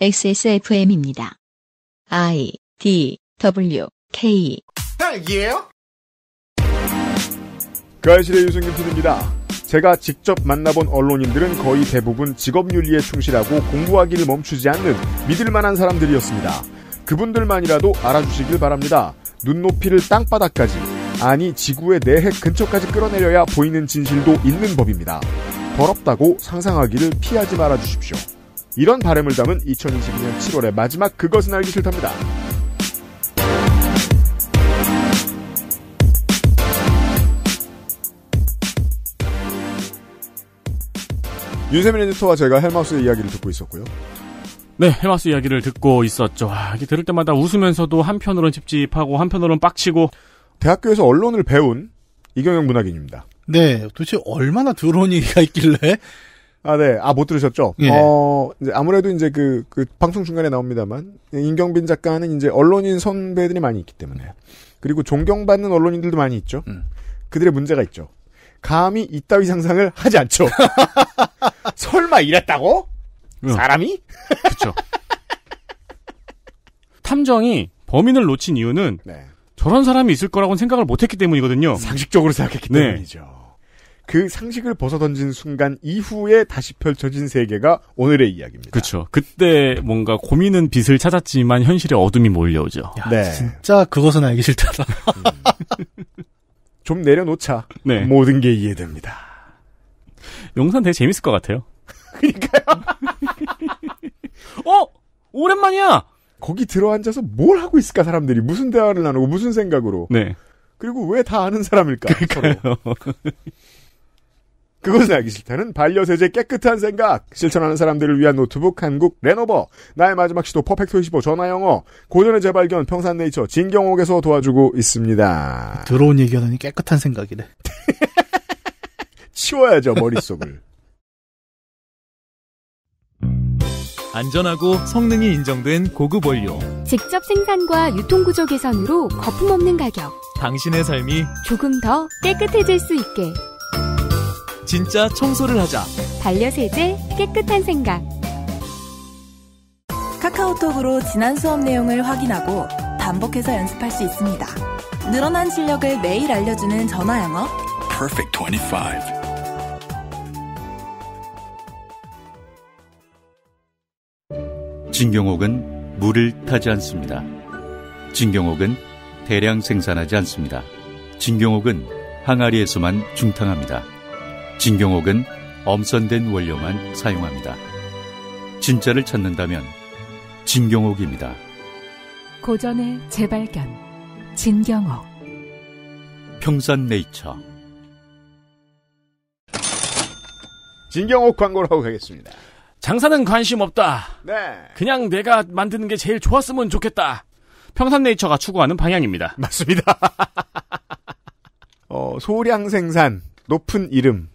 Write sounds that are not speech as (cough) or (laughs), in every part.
XSFM입니다. I D W K. 딸기예요? 그 아실의 유승균 PD입니다. 제가 직접 만나본 언론인들은 거의 대부분 직업윤리에 충실하고 공부하기를 멈추지 않는 믿을만한 사람들이었습니다. 그분들만이라도 알아주시길 바랍니다. 눈높이를 땅바닥까지, 아니 지구의 내핵 근처까지 끌어내려야 보이는 진실도 있는 법입니다. 더럽다고 상상하기를 피하지 말아주십시오. 이런 바램을 담은 2022년 7월의 마지막 그것은 알기 싫답니다. 윤세민 에디터와 제가 헬마우스 이야기를 듣고 있었고요. 네, 헬마우스 이야기를 듣고 있었죠. 아, 이게 들을 때마다 웃으면서도 한편으론 찝찝하고 한편으론 빡치고 대학교에서 언론을 배운 이경영 문학인입니다. 네, 도대체 얼마나 더러운 얘기가 있길래 아, 네. 아, 못 들으셨죠? 예. 어, 이제 아무래도 이제 그, 그, 방송 중간에 나옵니다만, 임경빈 작가는 이제 언론인 선배들이 많이 있기 때문에, 그리고 존경받는 언론인들도 많이 있죠. 음. 그들의 문제가 있죠. 감히 이따위 상상을 하지 않죠. (laughs) 설마 이랬다고? 음. 사람이? 그렇죠. (laughs) 탐정이 범인을 놓친 이유는 네. 저런 사람이 있을 거라고는 생각을 못했기 때문이거든요. 상식적으로 생각했기 네. 때문이죠. 그 상식을 벗어던진 순간 이후에 다시 펼쳐진 세계가 오늘의 이야기입니다. 그렇죠. 그때 뭔가 고민은 빛을 찾았지만 현실의 어둠이 몰려오죠. 야, 네. 진짜 그것은 알기 싫다좀 음. 내려놓자. 네. 모든 게 이해됩니다. 용산 되게 재밌을 것 같아요. (laughs) 그니까요. 러 어! 오랜만이야! 거기 들어앉아서 뭘 하고 있을까, 사람들이. 무슨 대화를 나누고, 무슨 생각으로. 네. 그리고 왜 다 아는 사람일까? 그러니까요. 서로. 그것은 알기 싫다는 반려세제 깨끗한 생각 실천하는 사람들을 위한 노트북 한국 레노버 나의 마지막 시도 퍼펙트 25 전화영어 고전의 재발견 평산네이처 진경옥에서 도와주고 있습니다 들어온 얘기하더니 깨끗한 생각이래 (laughs) 치워야죠 머릿속을 안전하고 성능이 인정된 고급 원료 직접 생산과 유통구조 개선으로 거품없는 가격 당신의 삶이 조금 더 깨끗해질 수 있게 진짜 청소를 하자. 반려세제 깨끗한 생각. 카카오톡으로 지난 수업 내용을 확인하고 반복해서 연습할 수 있습니다. 늘어난 실력을 매일 알려주는 전화 영어. Perfect 25. 진경옥은 물을 타지 않습니다. 진경옥은 대량 생산하지 않습니다. 진경옥은 항아리에서만 중탕합니다. 진경옥은 엄선된 원료만 사용합니다. 진짜를 찾는다면 진경옥입니다. 고전의 재발견 진경옥 평산네이처 진경옥 광고를 하고 가겠습니다. 장사는 관심 없다. 네. 그냥 내가 만드는 게 제일 좋았으면 좋겠다. 평산네이처가 추구하는 방향입니다. 맞습니다. (laughs) 어, 소량 생산, 높은 이름,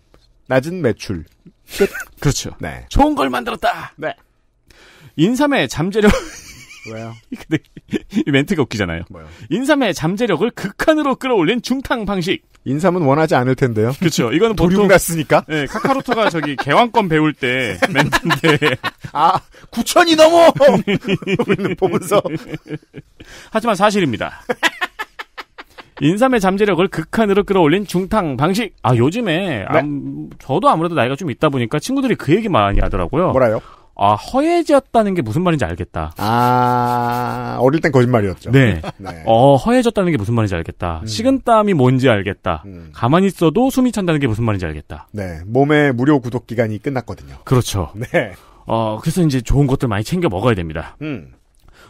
낮은 매출. 끝. (laughs) 그렇죠. 네. 좋은 걸 만들었다. 네. 인삼의 잠재력. (laughs) 왜요? (laughs) 근데 이 멘트가 웃기잖아요. 뭐요? 인삼의 잠재력을 극한으로 끌어올린 중탕 방식. 인삼은 원하지 않을 텐데요. 그렇죠. 이거는 보통 갔으니까. 네, 카카로토가 저기 개왕권 배울 때 멘트인데 아 9천이 넘어. 보면서 하지만 사실입니다. 인삼의 잠재력을 극한으로 끌어올린 중탕 방식. 아 요즘에 네. 암, 저도 아무래도 나이가 좀 있다 보니까 친구들이 그 얘기 많이 하더라고요. 뭐라요? 아 허해졌다는 게 무슨 말인지 알겠다. 아 어릴 땐 거짓말이었죠. 네. 네. 어 허해졌다는 게 무슨 말인지 알겠다. 음. 식은땀이 뭔지 알겠다. 음. 가만히 있어도 숨이 찬다는 게 무슨 말인지 알겠다. 네. 몸의 무료 구독 기간이 끝났거든요. 그렇죠. 네. 어 그래서 이제 좋은 것들 많이 챙겨 먹어야 됩니다. 음.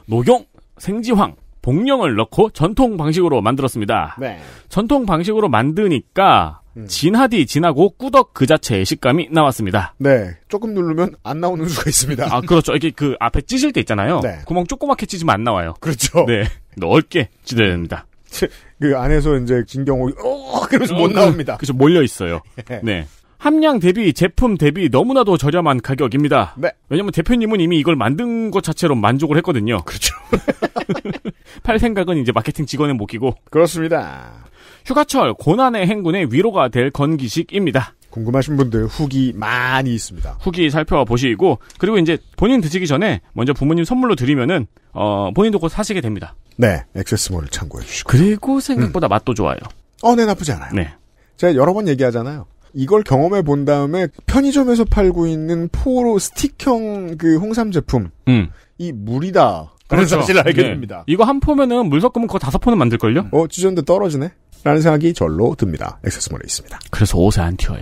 녹용, 생지황, 복령을 넣고 전통 방식으로 만들었습니다. 네. 전통 방식으로 만드니까 음. 진하디 진하고 꾸덕 그 자체의 식감이 나왔습니다. 네. 조금 누르면 안 나오는 수가 있습니다. 아, 그렇죠. 이게 그 앞에 찢을 때 있잖아요. 네. 구멍 조그맣게 찢으면 안 나와요. 그렇죠. 네. 넓게 찢어야 됩니다. 그 안에서 이제 진경호이어 그래서 못 어, 나옵니다. 그래서 그렇죠. 몰려 있어요. 예. 네. 함량 대비 제품 대비 너무나도 저렴한 가격입니다. 네. 왜냐면 대표님은 이미 이걸 만든 것 자체로 만족을 했거든요. 그렇죠. (laughs) 팔 생각은 이제 마케팅 직원의 목이고. 그렇습니다. 휴가철 고난의 행군의 위로가 될 건기식입니다. 궁금하신 분들 후기 많이 있습니다. 후기 살펴보시고 그리고 이제 본인 드시기 전에 먼저 부모님 선물로 드리면은 어 본인도 곧 사시게 됩니다. 네, 액세스몰을 참고해 주시고. 그리고 음. 생각보다 음. 맛도 좋아요. 어, 네 나쁘지 않아요. 네. 제가 여러 번 얘기하잖아요. 이걸 경험해 본 다음에 편의점에서 팔고 있는 포로 스틱형 그 홍삼 제품. 음. 이 물이다. 그런 그렇 사실을 알게 네. 됩니다. 이거 한 포면은 물 섞으면 그거 다섯 포는 만들걸요? 어, 주전는데 떨어지네? 라는 생각이 절로 듭니다. 액세스몰에 있습니다. 그래서 옷에 안 튀어요.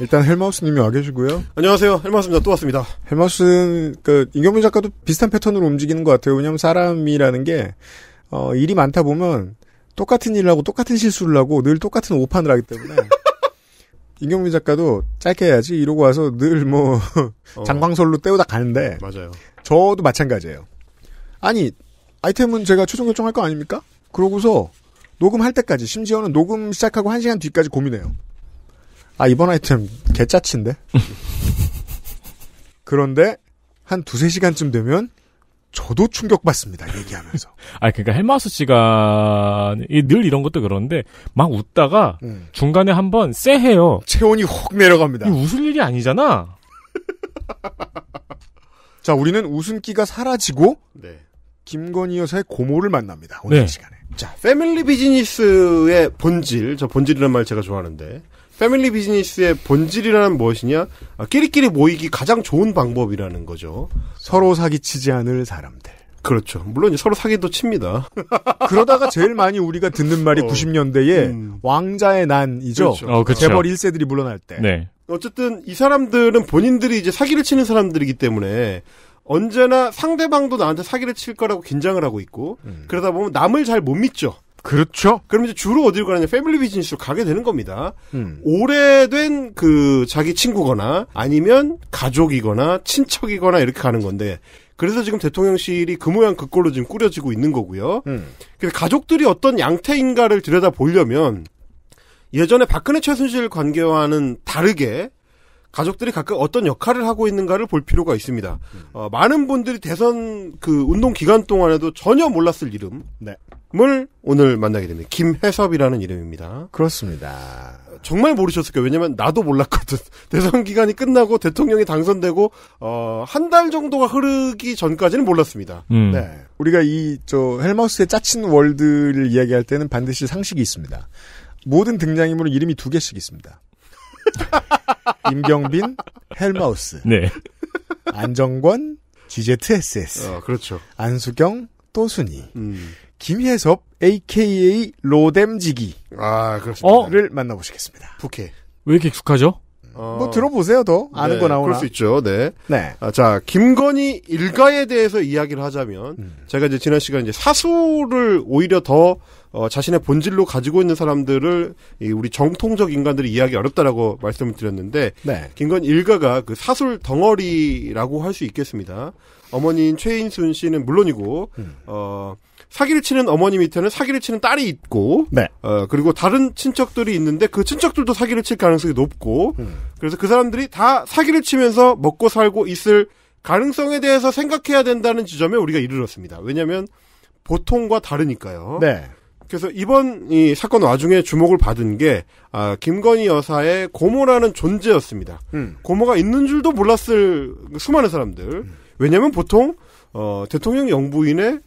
일단 헬마우스님이 와 계시고요. 안녕하세요. 헬마우스입니다. 또 왔습니다. 헬마우스는 그 임경민 작가도 비슷한 패턴으로 움직이는 것 같아요. 왜냐하 사람이라는 게 어, 일이 많다 보면 똑같은 일을 하고 똑같은 실수를 하고 늘 똑같은 오판을 하기 때문에 임경민 (laughs) 작가도 짧게 해야지 이러고 와서 늘뭐 어. 장광설로 때우다 가는데 맞아요. 저도 마찬가지예요. 아니 아이템은 제가 최종 결정할 거 아닙니까? 그러고서 녹음할 때까지 심지어는 녹음 시작하고 1시간 뒤까지 고민해요. 아, 이번 아이템 개짜친데? (laughs) 그런데 한 두세 시간쯤 되면 저도 충격받습니다. 얘기하면서. (laughs) 아, 그니까 헬마우스 씨가 늘 이런 것도 그런데 막 웃다가 음. 중간에 한번 쎄해요. 체온이 확 내려갑니다. 웃을 일이 아니잖아. (laughs) 자, 우리는 웃음기가 사라지고 네. 김건희 여사의 고모를 만납니다. 오늘 네. 시간에. 자, 패밀리 비즈니스의 본질, 저 본질이란 말 제가 좋아하는데 패밀리 비즈니스의 본질이라는 무엇이냐? 아, 끼리끼리 모이기 가장 좋은 방법이라는 거죠. 서로 사기치지 않을 사람들. 그렇죠. 물론 서로 사기도 칩니다. (laughs) 그러다가 제일 많이 우리가 듣는 말이 어, 90년대에 음. 왕자의 난이죠. 그렇죠. 어, 그렇죠. 재벌 1세들이 물러날 때. 네. 어쨌든 이 사람들은 본인들이 이제 사기를 치는 사람들이기 때문에 언제나 상대방도 나한테 사기를 칠 거라고 긴장을 하고 있고 음. 그러다 보면 남을 잘 못 믿죠. 그렇죠. 그럼 이제 주로 어디로 가느냐? 패밀리 비즈니스로 가게 되는 겁니다. 음. 오래된 그 자기 친구거나 아니면 가족이거나 친척이거나 이렇게 가는 건데 그래서 지금 대통령실이 그 모양 그 꼴로 지금 꾸려지고 있는 거고요. 음. 근데 가족들이 어떤 양태인가를 들여다 보려면 예전에 박근혜 최순실 관계와는 다르게 가족들이 각각 어떤 역할을 하고 있는가를 볼 필요가 있습니다. 음. 어, 많은 분들이 대선 그 운동 기간 동안에도 전혀 몰랐을 이름. 네. 을 오늘 만나게 됩니다. 김해섭이라는 이름입니다. 그렇습니다. 정말 모르셨을 거예요. 왜냐면 나도 몰랐거든. (laughs) 대선 기간이 끝나고 대통령이 당선되고 어, 한 달 정도가 흐르기 전까지는 몰랐습니다. 음. 네. 우리가 이 저 헬마우스의 짜친 월드를 이야기할 때는 반드시 상식이 있습니다. 모든 등장인물은 이름이 두 개씩 있습니다. (laughs) 임경빈, 헬마우스, 네. 안정권, GZSS, 어, 그렇죠. 안수경, 또순이. 음. 김혜섭 AKA 로뎀지기. 아, 그렇습니다. 어? 를 만나보시겠습니다. 부캐. 왜 이렇게 익숙하죠? 어. 뭐 들어보세요, 더. 아는 네, 거 나오나. 그럴 수 있죠, 네. 네. 아, 자, 김건희 일가에 대해서 이야기를 하자면, 음. 제가 이제 지난 시간 이제 사수를 오히려 더, 어, 자신의 본질로 가지고 있는 사람들을, 이, 우리 정통적 인간들이 이해하기 어렵다라고 말씀을 드렸는데, 네. 김건희 일가가 그 사술 덩어리라고 할 수 있겠습니다. 어머니인 최인순 씨는 물론이고, 음. 어, 사기를 치는 어머니 밑에는 사기를 치는 딸이 있고, 네. 어, 그리고 다른 친척들이 있는데 그 친척들도 사기를 칠 가능성이 높고, 음. 그래서 그 사람들이 다 사기를 치면서 먹고 살고 있을 가능성에 대해서 생각해야 된다는 지점에 우리가 이르렀습니다. 왜냐하면 보통과 다르니까요. 네. 그래서 이번 이 사건 와중에 주목을 받은 게 아, 김건희 여사의 고모라는 존재였습니다. 음. 고모가 있는 줄도 몰랐을 수많은 사람들. 음. 왜냐하면 보통 어, 대통령 영부인의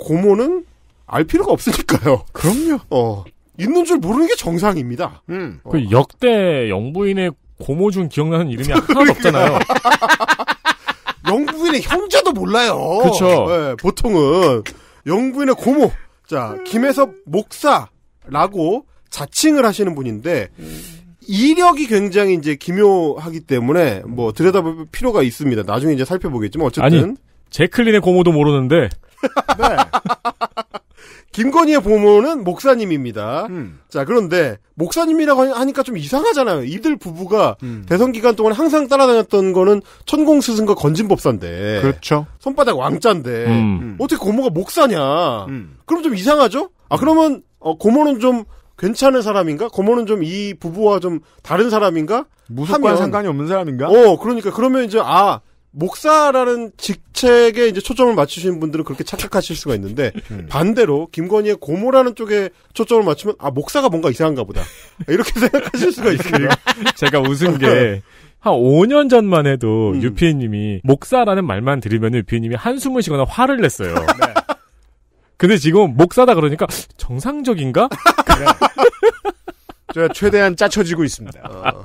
고모는 알 필요가 없으니까요. (laughs) 그럼요. 어. 있는 줄 모르는 게 정상입니다. 음. 어. 그 역대 영부인의 고모 중 기억나는 이름이 하나도 없잖아요. (laughs) 영부인의 형제도 몰라요. 그렇죠. 네, 보통은 영부인의 고모, 자 김혜섭 목사라고 자칭을 하시는 분인데 이력이 굉장히 이제 기묘하기 때문에 뭐 들여다볼 필요가 있습니다. 나중에 이제 살펴보겠지만 어쨌든 아니, 제클린의 고모도 모르는데 네. (laughs) 김건희의 부모는 목사님입니다. 음. 자, 그런데 목사님이라고 하니까 좀 이상하잖아요. 이들 부부가 음. 대선 기간 동안 항상 따라다녔던 거는 천공 스승과 건진 법사인데. 그렇죠. 손바닥 왕자인데. 음. 음. 어떻게 고모가 목사냐. 음. 그럼 좀 이상하죠? 아, 음. 그러면 어, 고모는 좀 괜찮은 사람인가? 고모는 좀 이 부부와 좀 다른 사람인가? 무속과 상관이 없는 사람인가? 어, 그러니까 그러면 이제 아 목사라는 직책에 이제 초점을 맞추시는 분들은 그렇게 착각하실 수가 있는데 (laughs) 음. 반대로 김건희의 고모라는 쪽에 초점을 맞추면 아 목사가 뭔가 이상한가 보다 이렇게 (laughs) 생각하실 수가 있습니다. 제가 웃은 게 한 (laughs) 5년 전만 해도 음. 유피님이 목사라는 말만 들으면 유피님이 한숨을 쉬거나 화를 냈어요. 네. 근데 지금 목사다 그러니까 정상적인가? 그래. 제가 최대한 짜쳐지고 있습니다. 어.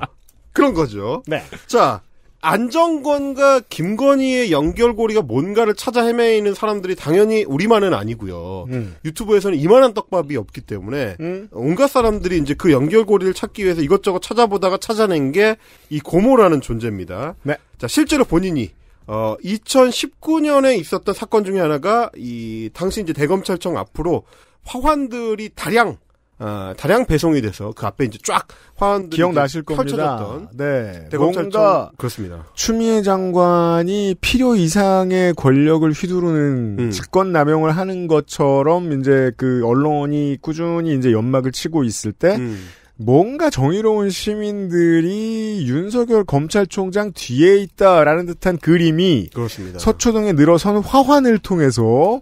그런 거죠. 네. 자, 안정권과 김건희의 연결고리가 뭔가를 찾아 헤매이는 사람들이 당연히 우리만은 아니고요. 음. 유튜브에서는 이만한 떡밥이 없기 때문에 음. 온갖 사람들이 이제 그 연결고리를 찾기 위해서 이것저것 찾아보다가 찾아낸 게 이 고모라는 존재입니다. 네. 자, 실제로 본인이 어, 2019년에 있었던 사건 중에 하나가 이 당시 이제 대검찰청 앞으로 화환들이 다량 어, 다량 배송이 돼서 그 앞에 이제 쫙 화환들이 기억나실 겁니다. 네, 뭔가 그렇습니다. 추미애 장관이 필요 이상의 권력을 휘두르는 음. 직권 남용을 하는 것처럼 이제 그 언론이 꾸준히 이제 연막을 치고 있을 때 음. 뭔가 정의로운 시민들이 윤석열 검찰총장 뒤에 있다라는 듯한 그림이 그렇습니다. 서초동에 늘어선 화환을 통해서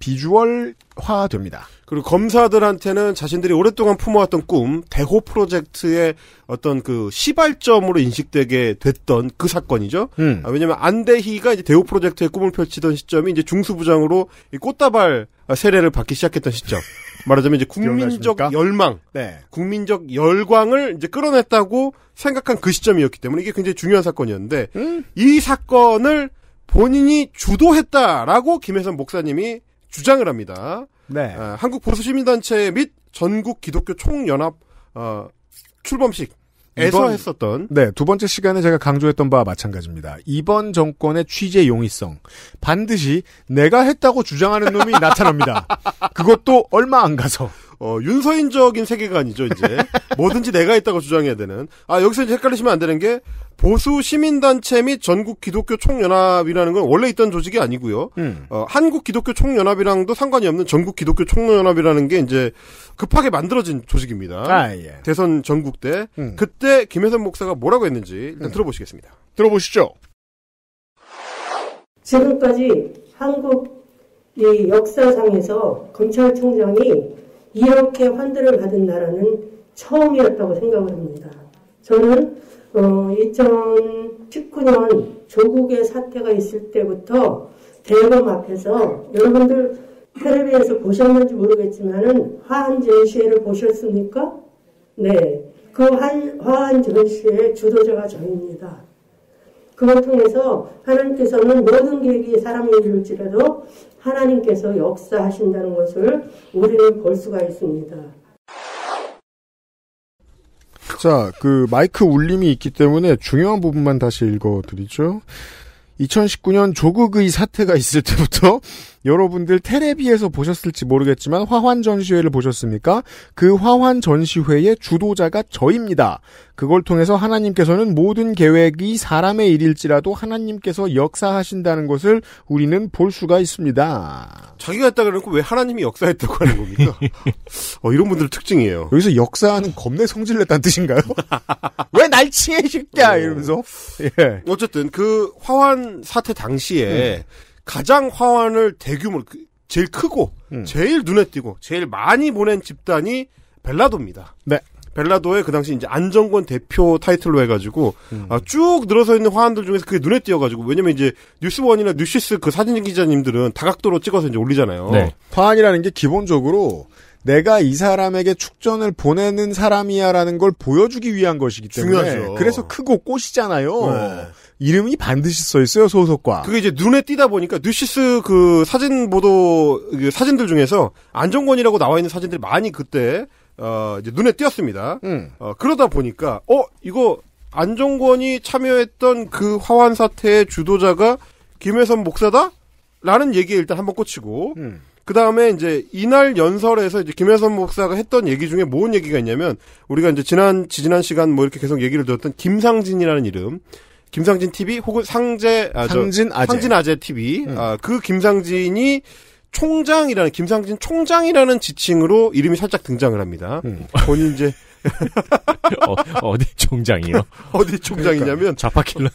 비주얼화됩니다. 그리고 검사들한테는 자신들이 오랫동안 품어왔던 꿈, 대호 프로젝트의 어떤 그 시발점으로 인식되게 됐던 그 사건이죠. 음. 아, 왜냐면 안대희가 이제 대호 프로젝트의 꿈을 펼치던 시점이 이제 중수부장으로 꽃다발 세례를 받기 시작했던 시점. (laughs) 말하자면 이제 국민적 열망, 네. 국민적 열광을 이제 끌어냈다고 생각한 그 시점이었기 때문에 이게 굉장히 중요한 사건이었는데 음. 이 사건을 본인이 주도했다라고 김혜선 목사님이 주장을 합니다. 네. 어, 한국 보수 시민단체 및 전국 기독교 총연합 어, 출범식 에서 했었던 네, 두 번째 시간에 제가 강조했던 바와 마찬가지입니다. 이번 정권의 취재 용의성 반드시 내가 했다고 주장하는 놈이 (laughs) 나타납니다. 그것도 얼마 안 가서 어, 윤서인적인 세계관이죠, 이제. (laughs) 뭐든지 내가 있다고 주장해야 되는. 아, 여기서 이제 헷갈리시면 안 되는 게, 보수 시민단체 및 전국 기독교 총연합이라는 건 원래 있던 조직이 아니고요. 음. 어, 한국 기독교 총연합이랑도 상관이 없는 전국 기독교 총연합이라는 게 이제 급하게 만들어진 조직입니다. 아, 예. 대선 전국 때. 음. 그때 김혜선 목사가 뭐라고 했는지 일단 음. 들어보시겠습니다. 들어보시죠. 지금까지 한국 이 역사상에서 검찰총장이 이렇게 환대를 받은 나라는 처음이었다고 생각을 합니다. 저는 어, 2019년 조국의 사태가 있을 때부터 대검 앞에서 여러분들 텔레비에서 보셨는지 모르겠지만은 화한 전시회를 보셨습니까? 네. 그 화한 전시회의 주도자가 저입니다. 그걸 통해서 하나님께서는 모든 계획이 사람의 일지라도 하나님께서 역사하신다는 것을 우리는 볼 수가 있습니다. 자, 그 마이크 울림이 있기 때문에 중요한 부분만 다시 읽어드리죠. 2019년 조국의 사태가 있을 때부터 여러분들 테레비에서 보셨을지 모르겠지만 화환 전시회를 보셨습니까? 그 화환 전시회의 주도자가 저입니다. 그걸 통해서 하나님께서는 모든 계획이 사람의 일일지라도 하나님께서 역사하신다는 것을 우리는 볼 수가 있습니다. 자기가 했다 그래고왜 하나님이 역사했다고 하는 겁니까? 어, 이런 분들 특징이에요. 여기서 역사하는 겁내 성질 냈다는 뜻인가요? (laughs) 왜 날 칭해, 이새 어. 이러면서. 예. 어쨌든 그 화환 사태 당시에 음. 가장 화환을 대규모 그, 제일 크고 음. 제일 눈에 띄고 제일 많이 보낸 집단이 벨라도입니다. 네. 벨라도의 그 당시 이제 안정권 대표 타이틀로 해가지고 음. 아, 쭉 늘어서 있는 화환들 중에서 그게 눈에 띄어가지고 왜냐면 이제 뉴스원이나 뉴시스 그 사진 기자님들은 다각도로 찍어서 이제 올리잖아요. 네. 화환이라는 게 기본적으로 내가 이 사람에게 축전을 보내는 사람이야라는 걸 보여주기 위한 것이기 때문에 중요하죠. 그래서 크고 꽃이잖아요. 네. 이름이 반드시 써 있어요 소속과. 그게 이제 눈에 띄다 보니까 뉴시스 그 사진 보도 그 사진들 중에서 안정권이라고 나와 있는 사진들이 많이 그때 어 이제 눈에 띄었습니다. 음. 어 그러다 보니까 어 이거 안정권이 참여했던 그 화환 사태의 주도자가 김혜선 목사다? 라는 얘기에 일단 한번 꽂히고 음. 그 다음에 이제 이날 연설에서 이제 김혜선 목사가 했던 얘기 중에 뭔 얘기가 있냐면 우리가 이제 지난 지지난 시간 뭐 이렇게 계속 얘기를 들었던 김상진이라는 이름 김상진 TV 혹은 상제 아, 상진 아재 상진 아재 TV 음. 아, 그 김상진이 총장이라는 김상진 총장이라는 지칭으로 이름이 살짝 등장을 합니다. 음. 본인 이제 (laughs) 어, 디 총장이요? (laughs) 어디 총장이냐면 그러니까, 좌파킬러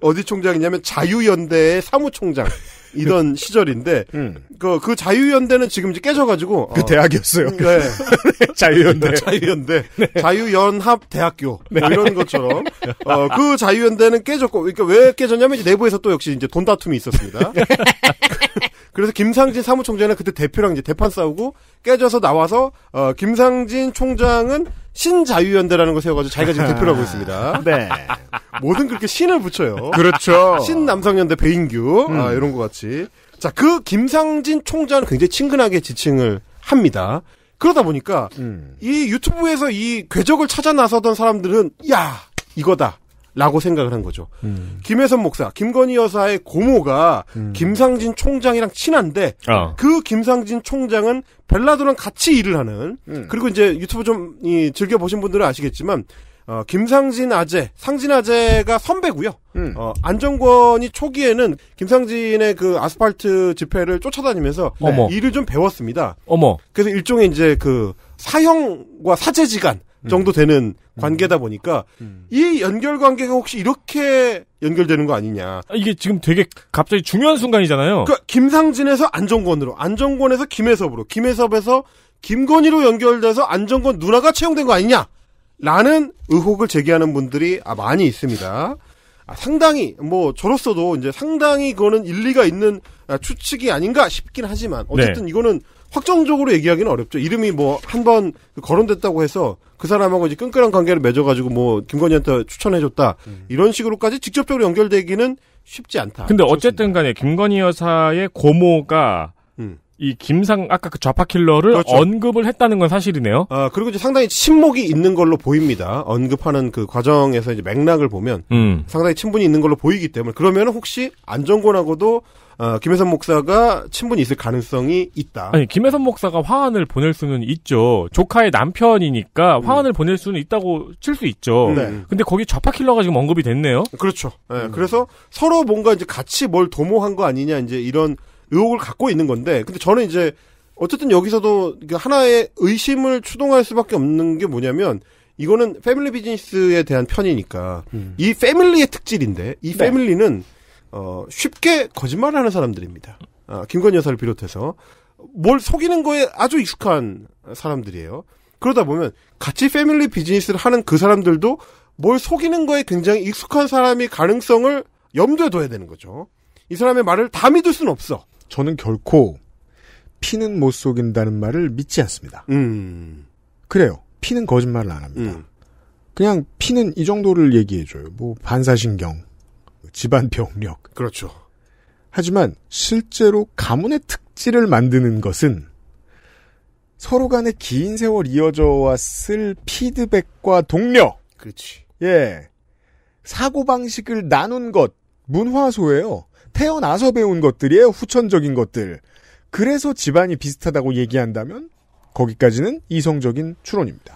(laughs) 어디 총장이냐면 자유연대의 사무총장. 이던 그, 시절인데 음. 그, 그 자유연대는 지금 이제 깨져가지고 그 어. 대학이었어요. 네. (laughs) 네 자유연대, (laughs) 자유연대, 네. 자유연합 대학교 네. 뭐 이런 것처럼 어, 그 자유연대는 깨졌고 그러니까 왜 깨졌냐면 이제 내부에서 또 역시 이제 돈 다툼이 있었습니다. (laughs) 네. 그래서 김상진 사무총장은 그때 대표랑 이제 대판 싸우고 깨져서 나와서 어, 김상진 총장은 신자유연대라는 거 세워가지고 자기가 지금 대표를 하고 (laughs) 있습니다. 네. 뭐든 그렇게 신을 붙여요. 그렇죠. 신남성연대 배인규 음. 아, 이런 것 같이. 자, 그 김상진 총장은 굉장히 친근하게 지칭을 합니다. 그러다 보니까 음. 이 유튜브에서 이 궤적을 찾아 나서던 사람들은 야 이거다 라고 생각을 한 거죠. 음. 김혜선 목사, 김건희 여사의 고모가 음. 김상진 총장이랑 친한데 어. 그 김상진 총장은 벨라도랑 같이 일을 하는 음. 그리고 이제 유튜브 좀 이, 즐겨 보신 분들은 아시겠지만 어, 김상진 아재, 상진 아재가 선배고요. 음. 어, 안정권이 초기에는 김상진의 그 아스팔트 집회를 쫓아다니면서 네. 일을 좀 배웠습니다. 어머. 그래서 일종의 이제 그 사형과 사제지간 음. 정도 되는 관계다 보니까 음. 음. 이 연결 관계가 혹시 이렇게 연결되는 거 아니냐. 아, 이게 지금 되게 갑자기 중요한 순간이잖아요. 그러니까 김상진에서 안정권으로, 안정권에서 김혜섭으로, 김혜섭에서 김건희로 연결돼서 안정권 누나가 채용된 거 아니냐. 라는 의혹을 제기하는 분들이 아, 많이 있습니다. 아, 상당히 뭐 저로서도 이제 상당히 그거는 일리가 있는 추측이 아닌가 싶긴 하지만 어쨌든 네. 이거는 확정적으로 얘기하기는 어렵죠. 이름이 뭐한번 거론됐다고 해서 그 사람하고 이제 끈끈한 관계를 맺어가지고 뭐 김건희한테 추천해줬다 음. 이런 식으로까지 직접적으로 연결되기는 쉽지 않다. 근데 어쨌든간에 김건희 여사의 고모가 음. 이 김상 아까 그 좌파 킬러를 그렇죠. 언급을 했다는 건 사실이네요. 아 그리고 이제 상당히 친목이 있는 걸로 보입니다. 언급하는 그 과정에서 이제 맥락을 보면 음. 상당히 친분이 있는 걸로 보이기 때문에 그러면 혹시 안정권하고도 어, 김혜선 목사가 친분이 있을 가능성이 있다. 아니 김혜선 목사가 화환을 보낼 수는 있죠. 조카의 남편이니까 음. 화환을 보낼 수는 있다고 칠 수 있죠. 네. 근데 거기 좌파 킬러가 지금 언급이 됐네요. 그렇죠. 네, 음. 그래서 서로 뭔가 이제 같이 뭘 도모한 거 아니냐 이제 이런 의혹을 갖고 있는 건데, 근데 저는 이제 어쨌든 여기서도 하나의 의심을 추동할 수밖에 없는 게 뭐냐면 이거는 패밀리 비즈니스에 대한 편이니까 음. 이 패밀리의 특질인데 이 네. 패밀리는 어, 쉽게 거짓말하는 사람들입니다. 아, 김건희 여사를 비롯해서 뭘 속이는 거에 아주 익숙한 사람들이에요. 그러다 보면 같이 패밀리 비즈니스를 하는 그 사람들도 뭘 속이는 거에 굉장히 익숙한 사람이 가능성을 염두에 둬야 되는 거죠. 이 사람의 말을 다 믿을 수는 없어. 저는 결코 피는 못 속인다는 말을 믿지 않습니다. 음. 그래요. 피는 거짓말을 안 합니다. 음. 그냥 피는 이 정도를 얘기해줘요. 뭐 반사신경, 집안 병력. 그렇죠. 하지만 실제로 가문의 특질을 만드는 것은 서로 간의 긴 세월 이어져 왔을 피드백과 동력. 그렇지. 예. 사고방식을 나눈 것, 문화소예요. 태어나서 배운 것들이에요, 후천적인 것들. 그래서 집안이 비슷하다고 얘기한다면, 거기까지는 이성적인 추론입니다.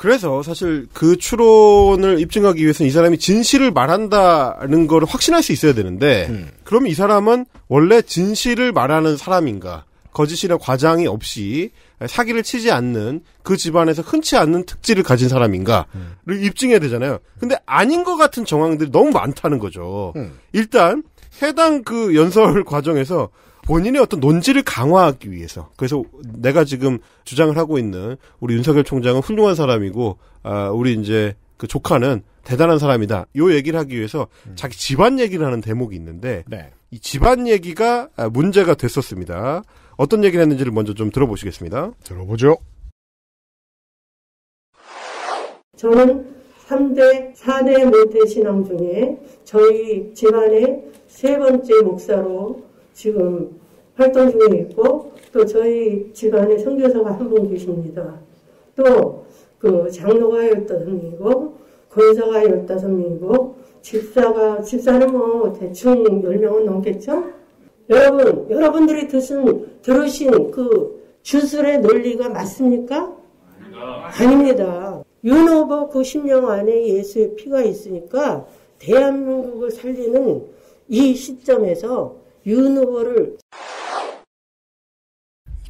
그래서 사실 그 추론을 입증하기 위해서는 이 사람이 진실을 말한다는 걸 확신할 수 있어야 되는데 음. 그면이 사람은 원래 진실을 말하는 사람인가 거짓이나 과장이 없이 사기를 치지 않는 그 집안에서 흔치 않는 특질을 가진 사람인가를 음. 입증해야 되잖아요. 근데 아닌 것 같은 정황들이 너무 많다는 거죠. 음. 일단 해당 그 연설 (laughs) 과정에서 본인의 어떤 논지를 강화하기 위해서. 그래서 내가 지금 주장을 하고 있는 우리 윤석열 총장은 훌륭한 사람이고, 아, 우리 이제 그 조카는 대단한 사람이다. 요 얘기를 하기 위해서 음. 자기 집안 얘기를 하는 대목이 있는데, 네. 이 집안 얘기가 아, 문제가 됐었습니다. 어떤 얘기를 했는지를 먼저 좀 들어보시겠습니다. 들어보죠. 저는 3대, 4대 모태 신앙 중에 저희 집안의 세 번째 목사로 지금 활동 중에 있고 또 저희 집안에 선교사가 한 분 계십니다. 또 그 장로가 15명이고 권사가 15명이고 집사가 집사는 뭐 대충 10명은 넘겠죠? 여러분, 여러분들이 드신, 들으신 그 주술의 논리가 맞습니까? 아닙니다. 아닙니다. 윤호버 그 심령 안에 예수의 피가 있으니까 대한민국을 살리는 이 시점에서 윤 후보를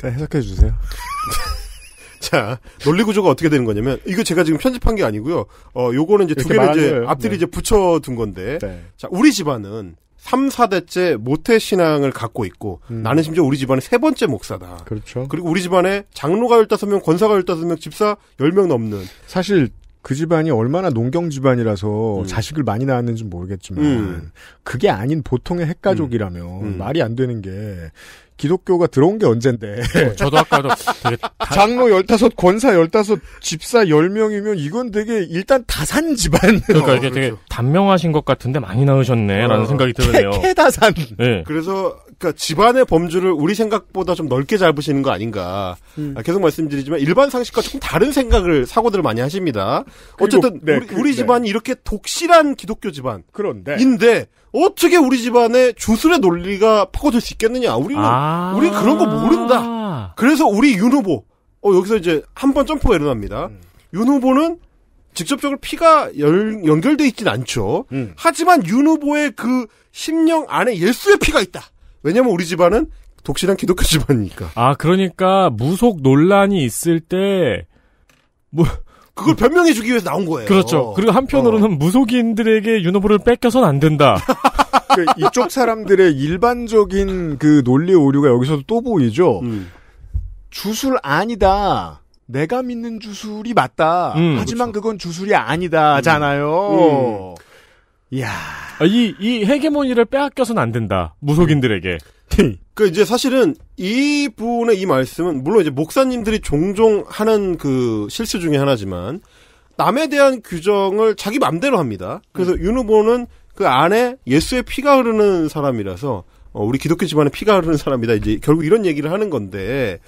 일 해석해 주세요. (laughs) 자, 논리 구조가 어떻게 되는 거냐면 이거 제가 지금 편집한 게 아니고요. 어, 요거는 이제 두 개를 이제 거예요. 앞뒤를 네. 이제 붙여 둔 건데. 네. 자, 우리 집안은 3, 4대째 모태 신앙을 갖고 있고 음. 나는 심지어 우리 집안의 세 번째 목사다. 그렇죠. 그리고 우리 집안에 장로가 15명, 권사가 15명, 집사 10명 넘는 사실 그 집안이 얼마나 농경 집안이라서 음. 자식을 많이 낳았는지 모르겠지만 음. 그게 아닌 보통의 핵가족이라면 음. 음. 말이 안 되는 게 기독교가 들어온 게 언젠데. 어, 저도 아까도 되게 다... (laughs) 장로 15, 권사 15, 집사 1 0명이면 이건 되게 일단 다산 집안. 그러니까 이게 어, 그렇죠. 단명하신 것 같은데 많이 나으셨네라는 어. 생각이 드네요. 캐다산. (laughs) 네. 예. 그래서 그러니까 집안의 범주를 우리 생각보다 좀 넓게 잡으시는 거 아닌가. 음. 아, 계속 말씀드리지만 일반 상식과 조금 다른 생각을 사고들을 많이 하십니다. 어쨌든 네, 우리, 그, 우리 네. 집안이 네. 이렇게 독실한 기독교 집안. 그런데 인데 어떻게 우리 집안에 주술의 논리가 파고들 수 있겠느냐? 우리는 아~ 우리 그런 거 모른다. 그래서 우리 윤 후보 어 여기서 이제 한 번 점프가 일어납니다. 음. 윤 후보는 직접적으로 피가 연결돼 있진 않죠. 음. 하지만 윤 후보의 그 심령 안에 예수의 피가 있다. 왜냐면 우리 집안은 독실한 기독교 (laughs) 집안이니까. 아 그러니까 무속 논란이 있을 때 뭐. 그걸 변명해 주기 위해서 나온 거예요. 그렇죠. 어. 그리고 한편으로는 어. 무속인들에게 유노브를 뺏겨선 안 된다. (laughs) 그러니까 이쪽 사람들의 일반적인 그 논리 오류가 여기서도 또 보이죠. 음. 주술 아니다. 내가 믿는 주술이 맞다. 음, 하지만 그렇죠. 그건 주술이 아니다잖아요. 음. 음. 음. 이야. 아, 이, 이 헤게모니를 빼앗겨선 안 된다. 무속인들에게. 그러니까 이제 사실은 이 분의 이 말씀은 물론 이제 목사님들이 종종 하는 그 실수 중에 하나지만 남에 대한 규정을 자기 맘대로 합니다. 그래서 음. 윤 후보는 그 안에 예수의 피가 흐르는 사람이라서 어, 우리 기독교 집안에 피가 흐르는 사람이다. 이제 결국 이런 얘기를 하는 건데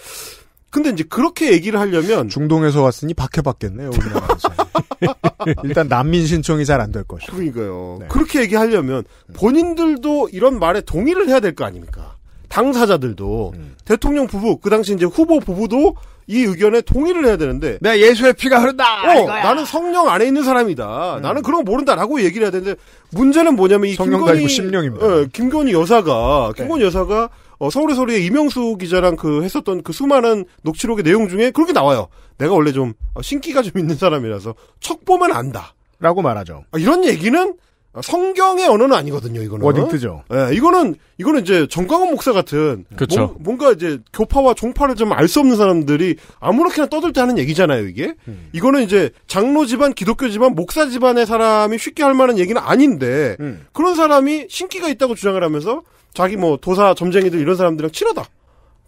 근데 이제 그렇게 얘기를 하려면 중동에서 왔으니 박해받겠네요. (laughs) 일단 난민 신청이 잘 안 될 것이고. 그러니까요. 네. 그렇게 얘기하려면 본인들도 이런 말에 동의를 해야 될 거 아닙니까? 당사자들도 음. 대통령 부부 그 당시 이제 후보 부부도 이 의견에 동의를 해야 되는데 내 예수의 피가 흐른다. 어, 나는 성령 안에 있는 사람이다. 음. 나는 그런 거 모른다라고 얘기를 해야 되는데 문제는 뭐냐면 이성령 김건희, 아니고 심령입니다. 어, 김건희 여사가 네. 김건희 여사가 어, 서울의 소리에 이명수 기자랑 그 했었던 그 수많은 녹취록의 내용 중에 그렇게 나와요. 내가 원래 좀 어, 신기가 좀 있는 사람이라서 척 보면 안다. 라고 말하죠. 아, 이런 얘기는 성경의 언어는 아니거든요, 이거는. 워딩트죠. 예, 이거는, 이거는 이제 정광훈 목사 같은. 그쵸. 뭐, 뭔가 이제 교파와 종파를 좀 알 수 없는 사람들이 아무렇게나 떠들 때 하는 얘기잖아요, 이게. 음. 이거는 이제 장로 집안, 기독교 집안, 목사 집안의 사람이 쉽게 할 만한 얘기는 아닌데, 음. 그런 사람이 신기가 있다고 주장을 하면서 자기 뭐 도사, 점쟁이들 이런 사람들이랑 친하다.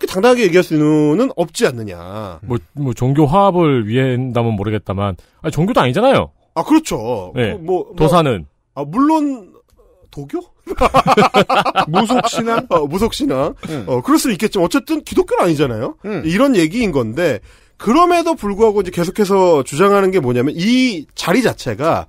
당당하게 얘기할 수는 없지 않느냐. 뭐, 뭐, 종교 화합을 위한다면 모르겠다만, 아니, 종교도 아니잖아요. 아, 그렇죠. 네. 뭐, 뭐 도사는. 아, 물론 도교? (laughs) 무속신앙? 어, 무속신앙. 음. 어, 그럴 수는 있겠지만 어쨌든 기독교는 아니잖아요. 음. 이런 얘기인 건데 그럼에도 불구하고 이제 계속해서 주장하는 게 뭐냐면 이 자리 자체가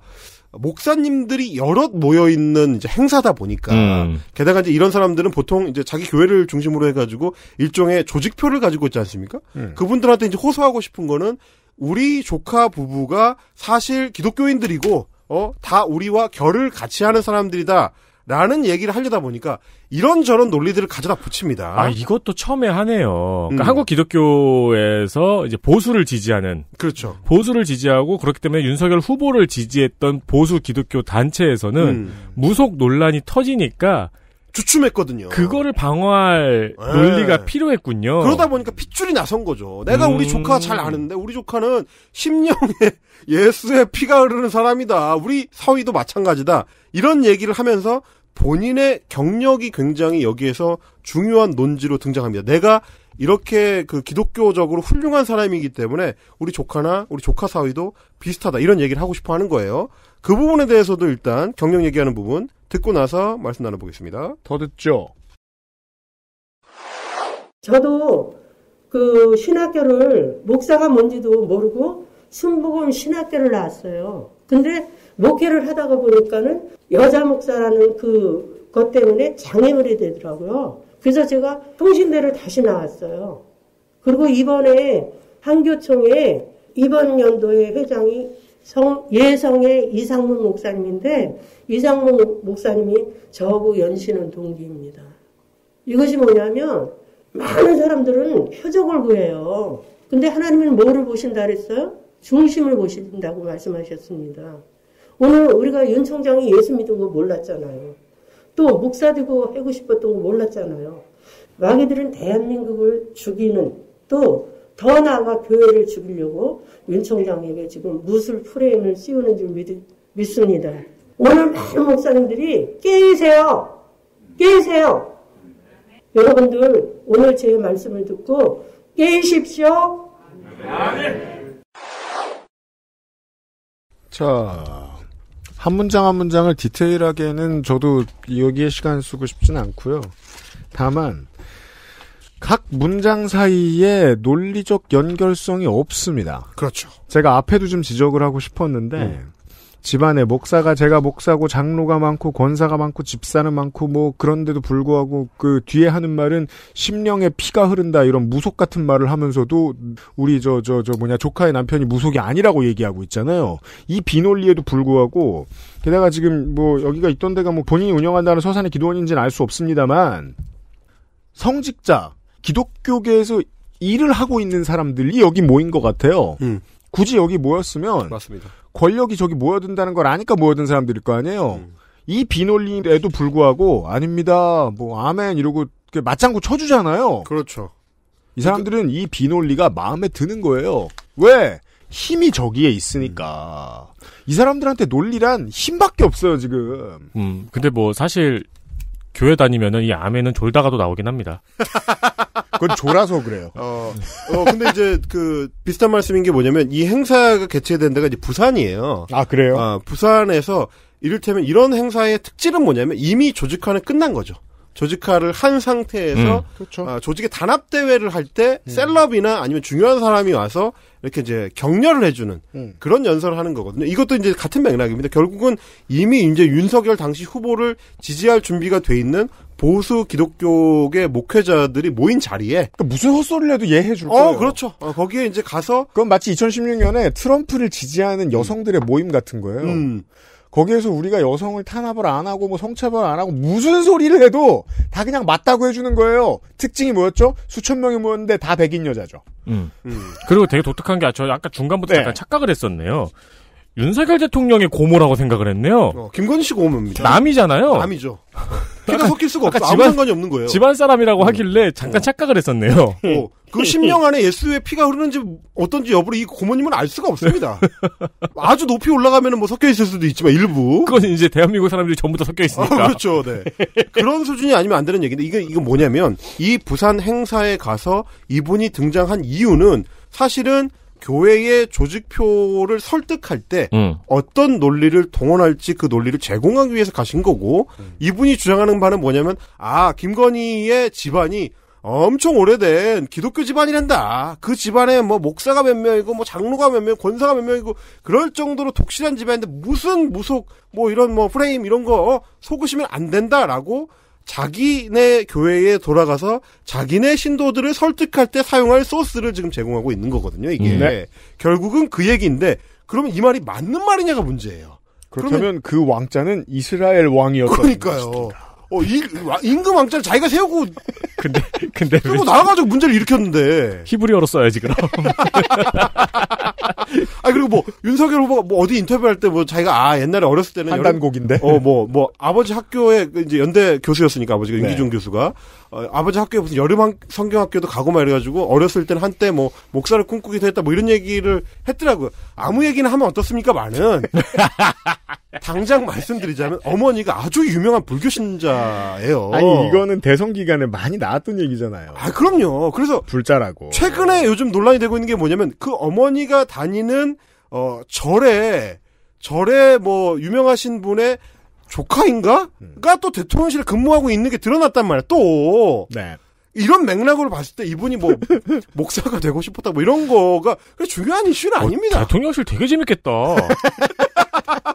목사님들이 여럿 모여 있는 이제 행사다 보니까 음. 게다가 이제 이런 사람들은 보통 이제 자기 교회를 중심으로 해가지고 일종의 조직표를 가지고 있지 않습니까? 음. 그분들한테 이제 호소하고 싶은 거는 우리 조카 부부가 사실 기독교인들이고 어, 다 우리와 결을 같이 하는 사람들이다. 라는 얘기를 하려다 보니까 이런저런 논리들을 가져다 붙입니다. 아, 이것도 처음에 하네요. 그러니까 음. 한국 기독교에서 이제 보수를 지지하는. 그렇죠. 보수를 지지하고 그렇기 때문에 윤석열 후보를 지지했던 보수 기독교 단체에서는 음. 무속 논란이 터지니까 주춤했거든요. 그거를 방어할 네. 논리가 필요했군요. 그러다 보니까 핏줄이 나선 거죠. 내가 음... 우리 조카 잘 아는데 우리 조카는 심령에 (laughs) 예수의 피가 흐르는 사람이다. 우리 서희도 마찬가지다. 이런 얘기를 하면서 본인의 경력이 굉장히 여기에서 중요한 논지로 등장합니다. 내가 이렇게 그 기독교적으로 훌륭한 사람이기 때문에 우리 조카나 우리 조카 사위도 비슷하다 이런 얘기를 하고 싶어 하는 거예요. 그 부분에 대해서도 일단 경력 얘기하는 부분 듣고 나서 말씀 나눠보겠습니다. 더 듣죠? 저도 그 신학교를 목사가 뭔지도 모르고 순복음 신학교를 나왔어요. 근데 목회를 하다가 보니까는 여자 목사라는 그 것 때문에 장애물이 되더라고요. 그래서 제가 통신대를 다시 나왔어요. 그리고 이번에 한교총에 이번 연도에 회장이 성, 예성의 이상문 목사님인데 이상문 목사님이 저하고 연신은 동기입니다. 이것이 뭐냐면 많은 사람들은 표적을 구해요. 근데 하나님은 뭐를 보신다 그랬어요? 중심을 보신다고 말씀하셨습니다. 오늘 우리가 윤 총장이 예수 믿은 거 몰랐잖아요. 또 목사 되고 하고 싶었던 거 몰랐잖아요. 마귀들은 대한민국을 죽이는 또더 나아가 교회를 죽이려고 윤 총장에게 지금 무술 프레임을 씌우는 줄 믿, 믿습니다. 오늘 많은 목사님들이 깨이세요. 깨이세요. 여러분들 오늘 제 말씀을 듣고 깨이십시오. 자, 한 문장 한 문장을 디테일하게는 저도 여기에 시간 쓰고 싶진 않고요. 다만 각 문장 사이에 논리적 연결성이 없습니다. 그렇죠. 제가 앞에도 좀 지적을 하고 싶었는데 음. 집안에 목사가 제가 목사고 장로가 많고 권사가 많고 집사는 많고 뭐 그런데도 불구하고 그 뒤에 하는 말은 심령에 피가 흐른다 이런 무속 같은 말을 하면서도 우리 저 저 저 뭐냐 조카의 남편이 무속이 아니라고 얘기하고 있잖아요. 이 비논리에도 불구하고 게다가 지금 뭐 여기가 있던 데가 뭐 본인이 운영한다는 서산의 기도원인지는 알 수 없습니다만 성직자 기독교계에서 일을 하고 있는 사람들이 여기 모인 것 같아요. 음. 굳이 여기 모였으면 맞습니다. 권력이 저기 모여든다는 걸 아니까 모여든 사람들일 거 아니에요. 음. 이 비논리에도 불구하고 아닙니다. 뭐 아멘 이러고 맞장구 쳐주잖아요. 그렇죠. 이 사람들은 이 비논리가 마음에 드는 거예요. 왜? 힘이 저기에 있으니까. 음. 이 사람들한테 논리란 힘밖에 없어요, 지금. 음, 근데 뭐 사실 교회 다니면은 이 암에는 졸다가도 나오긴 합니다. 그건 졸아서 그래요. 어, 어, 근데 이제 그 비슷한 말씀인 게 뭐냐면 이 행사가 개최된 데가 이제 부산이에요. 아, 그래요? 아, 부산에서 이를테면 이런 행사의 특질은 뭐냐면 이미 조직화는 끝난 거죠. 조직화를 한 상태에서 그 아, 조직의 단합 대회를 할때 음. 셀럽이나 아니면 중요한 사람이 와서 이렇게 이제 격려를 해주는 음. 그런 연설을 하는 거거든요. 이것도 이제 같은 맥락입니다. 결국은 이미 이제 윤석열 당시 후보를 지지할 준비가 돼 있는 보수 기독교계 목회자들이 모인 자리에 그러니까 무슨 헛소리를 해도 예해해줄 어, 거예요. 어, 그렇죠. 어, 거기에 이제 가서 그건 마치 2016년에 트럼프를 지지하는 여성들의 모임 같은 거예요. 음. 거기에서 우리가 여성을 탄압을 안 하고 뭐 성차별 안 하고 무슨 소리를 해도 다 그냥 맞다고 해주는 거예요. 특징이 뭐였죠? 수천 명이 모였는데 다 백인 여자죠. 음. 음. 그리고 되게 독특한 게저 아까 중간부터 네. 잠깐 착각을 했었네요. 윤석열 대통령의 고모라고 생각을 했네요. 어, 김건희 씨 고모입니다. 남이잖아요. 남이죠. 걔가 섞일 수가 없어. 집안, 아무 상관이 없는 거예요. 집안 사람이라고 음. 하길래 잠깐 어. 착각을 했었네요. 어, 그 10년 음. 안에 예수의 피가 흐르는지 어떤지 여부를 이 고모님은 알 수가 없습니다. (laughs) 아주 높이 올라가면 뭐 섞여 있을 수도 있지만 일부. 그건 이제 대한민국 사람들이 전부 다 섞여 아, 있으니까. 아, 그렇죠. 네. (laughs) 그런 수준이 아니면 안 되는 얘기인데 이게 이거 뭐냐면 이 부산 행사에 가서 이분이 등장한 이유는 사실은 교회의 조직표를 설득할 때 음. 어떤 논리를 동원할지 그 논리를 제공하기 위해서 가신 거고 음. 이분이 주장하는 바는 뭐냐면 아 김건희의 집안이 엄청 오래된 기독교 집안이란다. 그 집안에 뭐 목사가 몇 명이고 뭐 장로가 몇 명, 권사가 몇 명이고 그럴 정도로 독실한 집안인데 무슨 무속 뭐 이런 뭐 프레임 이런 거 속으시면 안 된다라고 자기네 교회에 돌아가서 자기네 신도들을 설득할 때 사용할 소스를 지금 제공하고 있는 거거든요. 이게 네. 결국은 그 얘기인데 그러면 이 말이 맞는 말이냐가 문제예요. 그렇다면 그 왕자는 이스라엘 왕이었던 그러니까요. 것입니다. 어, 임금 왕자를 자기가 세우고 근데 근데 그리고 나가지고 문제를 일으켰는데 히브리어로 써야지 그럼. (laughs) 아 그리고 뭐 윤석열 후보가 뭐 어디 인터뷰할 때 뭐 자기가 아 옛날에 어렸을 때는 한단곡인데 어뭐뭐 뭐 아버지 학교에 그 이제 연대 교수였으니까 아버지가 윤기중 그 네. 교수가 어, 아버지 학교에 무슨 여름 한, 성경학교도 가고 막 이래가지고 어렸을 때는 한때 뭐 목사를 꿈꾸기도 했다 뭐 이런 얘기를 했더라고요. 아무 얘기는 하면 어떻습니까? 많은 (laughs) 당장 말씀드리자면 어머니가 아주 유명한 불교 신자예요. 아니 이거는 대선 기간에 많이 나. 나왔던 얘기잖아요. 아, 그럼요. 그래서 불자라고. 최근에 요즘 논란이 되고 있는 게 뭐냐면 그 어머니가 다니는 어 절에 절에 뭐 유명하신 분의 조카인가가 음. 또 대통령실에 근무하고 있는 게 드러났단 말이야. 또 네. 이런 맥락으로 봤을 때 이분이 뭐 (laughs) 목사가 되고 싶었다 뭐 이런 거가 중요한 이슈는 어, 아닙니다. 대통령실 되게 재밌겠다. (laughs)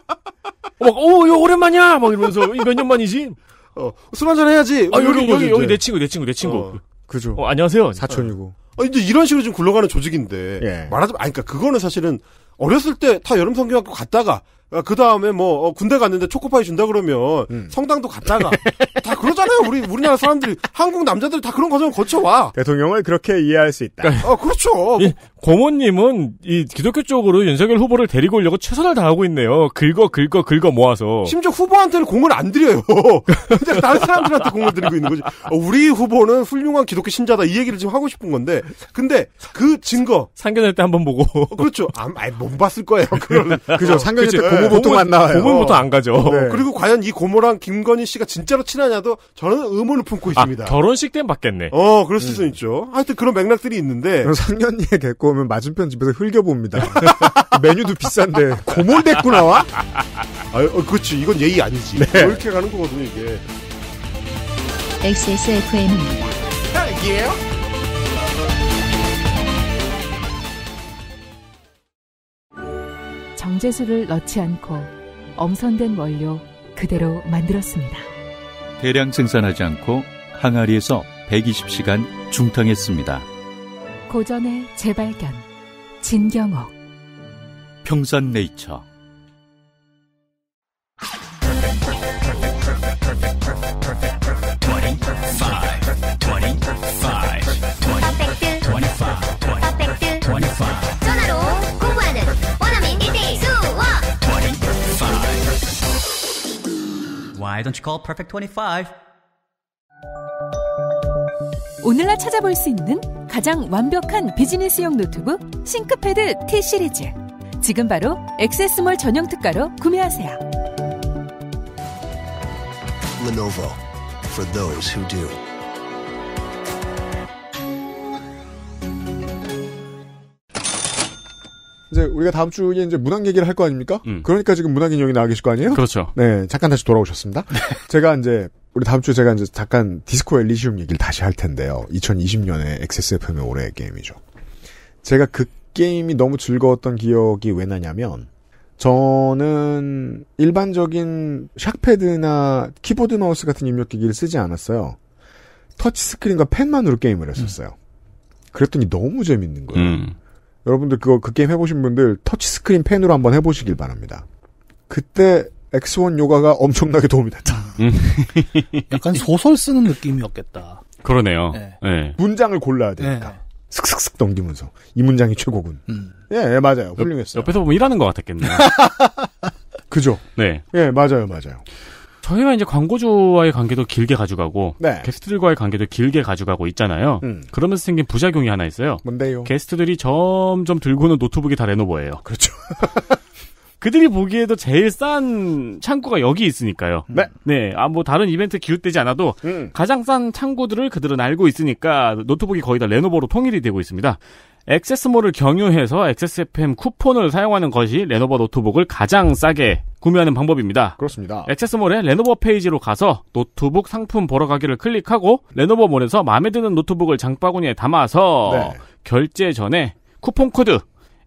어, 막, 오, 어, 이거 오랜만이야! 막 이러면서, 몇 년 만이지? 어, 술 한잔 해야지. 아, 여기, 여기, 여기, 내 친구, 내 친구, 내 친구. 어, 그죠. 어, 안녕하세요. 아, 사촌이고. 아, 이제 이런 식으로 지금 굴러가는 조직인데. 예. 말하자면, 아, 그니까 그거는 사실은 어렸을 때 다 여름성경학교 갔다가, 아, 그 다음에 뭐, 어, 군대 갔는데 초코파이 준다 그러면, 음. 성당도 갔다가, (laughs) 다 그러잖아요. 우리, 우리나라 사람들이, 한국 남자들이 다 그런 과정을 거쳐와. 대통령을 그렇게 이해할 수 있다. 어, 그렇죠. 예, 뭐 고모님은 이 기독교 쪽으로 윤석열 후보를 데리고 오려고 최선을 다하고 있네요. 긁어 긁어 긁어 모아서. 심지어 후보한테는 공을 안 드려요. (laughs) 그냥 다른 사람들한테 공을 드리고 있는 거지. 어, 우리 후보는 훌륭한 기독교 신자다 이 얘기를 지금 하고 싶은 건데, 근데 그 증거 상견례 때 한번 보고. 어, 그렇죠. 아, 못 봤을 거예요. (laughs) 그런 그죠. 상견례 때 고모 보통 안 나와요. 고모 보통 안 가죠. 어, 네. 그리고 과연 이 고모랑 김건희 씨가 진짜로 친하냐도 저는 의문을 품고 아, 있습니다. 아, 결혼식 때는 봤겠네. 어, 그럴 수는 음. 있죠. 하여튼 그런 맥락들이 있는데. 상견례 됐고. 들어면 맞은편 집에서 흘겨봅니다. (laughs) 메뉴도 비싼데 고몰됐구 나와? 아, 어, 그렇지. 이건 예의 아니지. 네. 이렇게 가는 거거든요, 이게. XSFM입니다. 예. 아, 정제수를 넣지 않고 엄선된 원료 그대로 만들었습니다. 대량 생산하지 않고 항아리에서 120시간 중탕했습니다. 고전의 재발견 진경옥 평산네이처 Why don't you call perfect 25? 오늘날 찾아볼 수 있는 가장 완벽한 비즈니스용 노트북 싱크패드 T 시리즈. 지금 바로 액세스몰 전용 특가로 구매하세요. Lenovo for those who do. 이제 우리가 다음 주에 이제 문학 얘기를 할 거 아닙니까? 음. 그러니까 지금 문학 인형이 나와 계실 거 아니에요? 그렇죠. 네, 잠깐 다시 돌아오셨습니다. (laughs) 네. 제가 이제 우리 다음 주에 제가 이제 잠깐 디스코 엘리시움 얘기를 다시 할 텐데요. 2020년에 XSFM의 올해의 게임이죠. 제가 그 게임이 너무 즐거웠던 기억이 왜 나냐면, 저는 일반적인 샥패드나 키보드 마우스 같은 입력기기를 쓰지 않았어요. 터치스크린과 펜만으로 게임을 했었어요. 그랬더니 너무 재밌는 거예요. 음. 여러분들 그거 그 게임 해보신 분들 터치스크린 펜으로 한번 해보시길 바랍니다. 그때 엑스원 요가가 엄청나게 도움이 됐다. 음. (laughs) 약간 소설 쓰는 느낌이었겠다. 그러네요. 네. 네. 문장을 골라야 되니까. 네. 슥슥슥 넘기면서 이 문장이 최고군. 음. 예, 예 맞아요. 훌륭했어요. 옆에서 보면 일하는 것 같았겠네요. (laughs) 그죠? 네. 예, 맞아요, 맞아요. 저희가 이제 광고주와의 관계도 길게 가져가고 네. 게스트들과의 관계도 길게 가져가고 있잖아요. 음. 그러면서 생긴 부작용이 하나 있어요. 뭔데요? 게스트들이 점점 들고는 노트북이 다 레노버예요. 그렇죠. (laughs) 그들이 보기에도 제일 싼 창고가 여기 있으니까요. 음. 네. 네. 아, 뭐 다른 이벤트 기웃되지 않아도 음. 가장 싼 창고들을 그들은 알고 있으니까 노트북이 거의 다 레노버로 통일이 되고 있습니다. 액세스몰을 경유해서 액세스 f m 쿠폰을 사용하는 것이 레노버 노트북을 가장 싸게 구매하는 방법입니다. 그렇습니다. 액세스몰의 레노버 페이지로 가서 노트북 상품 보러 가기를 클릭하고 레노버몰에서 마음에 드는 노트북을 장바구니에 담아서 네. 결제 전에 쿠폰 코드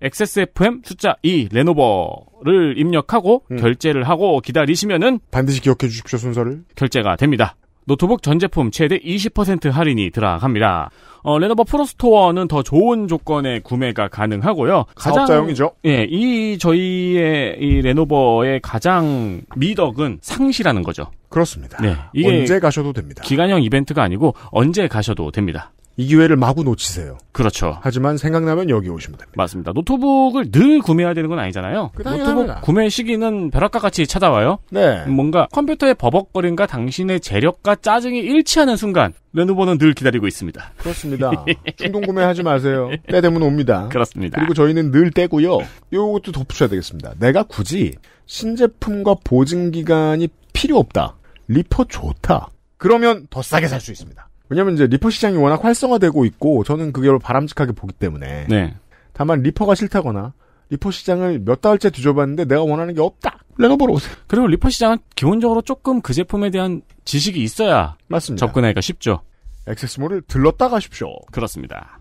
XSFM 숫자 2 레노버를 입력하고 음. 결제를 하고 기다리시면은 반드시 기억해 주십시오 순서를 결제가 됩니다. 노트북 전 제품 최대 20% 할인이 들어갑니다. 어, 레노버 프로스토어는 더 좋은 조건의 구매가 가능하고요. 가장, 사업자용이죠. 예, 이 저희의 이 레노버의 가장 미덕은 상시라는 거죠. 그렇습니다. 네, 언제 가셔도 됩니다. 기간형 이벤트가 아니고 언제 가셔도 됩니다. 이 기회를 마구 놓치세요. 그렇죠. 하지만 생각나면 여기 오시면 됩니다. 맞습니다. 노트북을 늘 구매해야 되는 건 아니잖아요. 노트북 합니다. 구매 시기는 벼락과 같이 찾아와요. 네. 뭔가 컴퓨터의 버벅거림과 당신의 재력과 짜증이 일치하는 순간 레노버는 늘 기다리고 있습니다. 그렇습니다. (laughs) 충동 구매하지 마세요. 때 되면 옵니다. 그렇습니다. 그리고 저희는 늘떼고요 요것도 덧붙여야 되겠습니다. 내가 굳이 신제품과 보증 기간이 필요 없다. 리퍼 좋다. 그러면 더 싸게 살 수 있습니다. 왜냐면 이제 리퍼 시장이 워낙 활성화되고 있고 저는 그걸 바람직하게 보기 때문에. 네. 다만 리퍼가 싫다거나 리퍼 시장을 몇 달째 뒤져봤는데 내가 원하는 게 없다. 내가 보러 오세요. 그리고 리퍼 시장은 기본적으로 조금 그 제품에 대한 지식이 있어야 맞습니다. 접근하기가 쉽죠. 액세스몰을 들렀다 가십시오. 그렇습니다.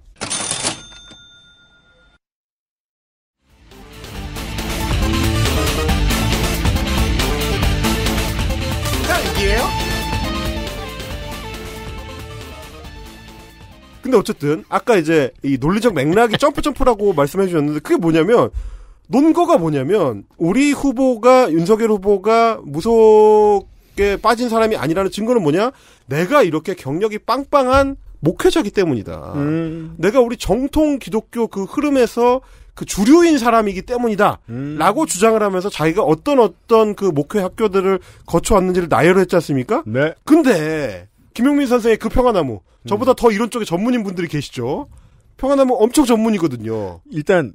근데 어쨌든 아까 이제 이 논리적 맥락이 점프 점프라고 (laughs) 말씀해 주셨는데 그게 뭐냐면 논거가 뭐냐면 우리 후보가 윤석열 후보가 무속에 빠진 사람이 아니라는 증거는 뭐냐? 내가 이렇게 경력이 빵빵한 목회자기 때문이다. 음. 내가 우리 정통 기독교 그 흐름에서 그 주류인 사람이기 때문이다. 음. 라고 주장을 하면서 자기가 어떤 어떤 그 목회 학교들을 거쳐왔는지를 나열했지 않습니까? 네. 근데 김용민 선생의 그 평화나무. 저보다 더 이런 쪽에 전문인 분들이 계시죠. 평화나무 엄청 전문이거든요. 일단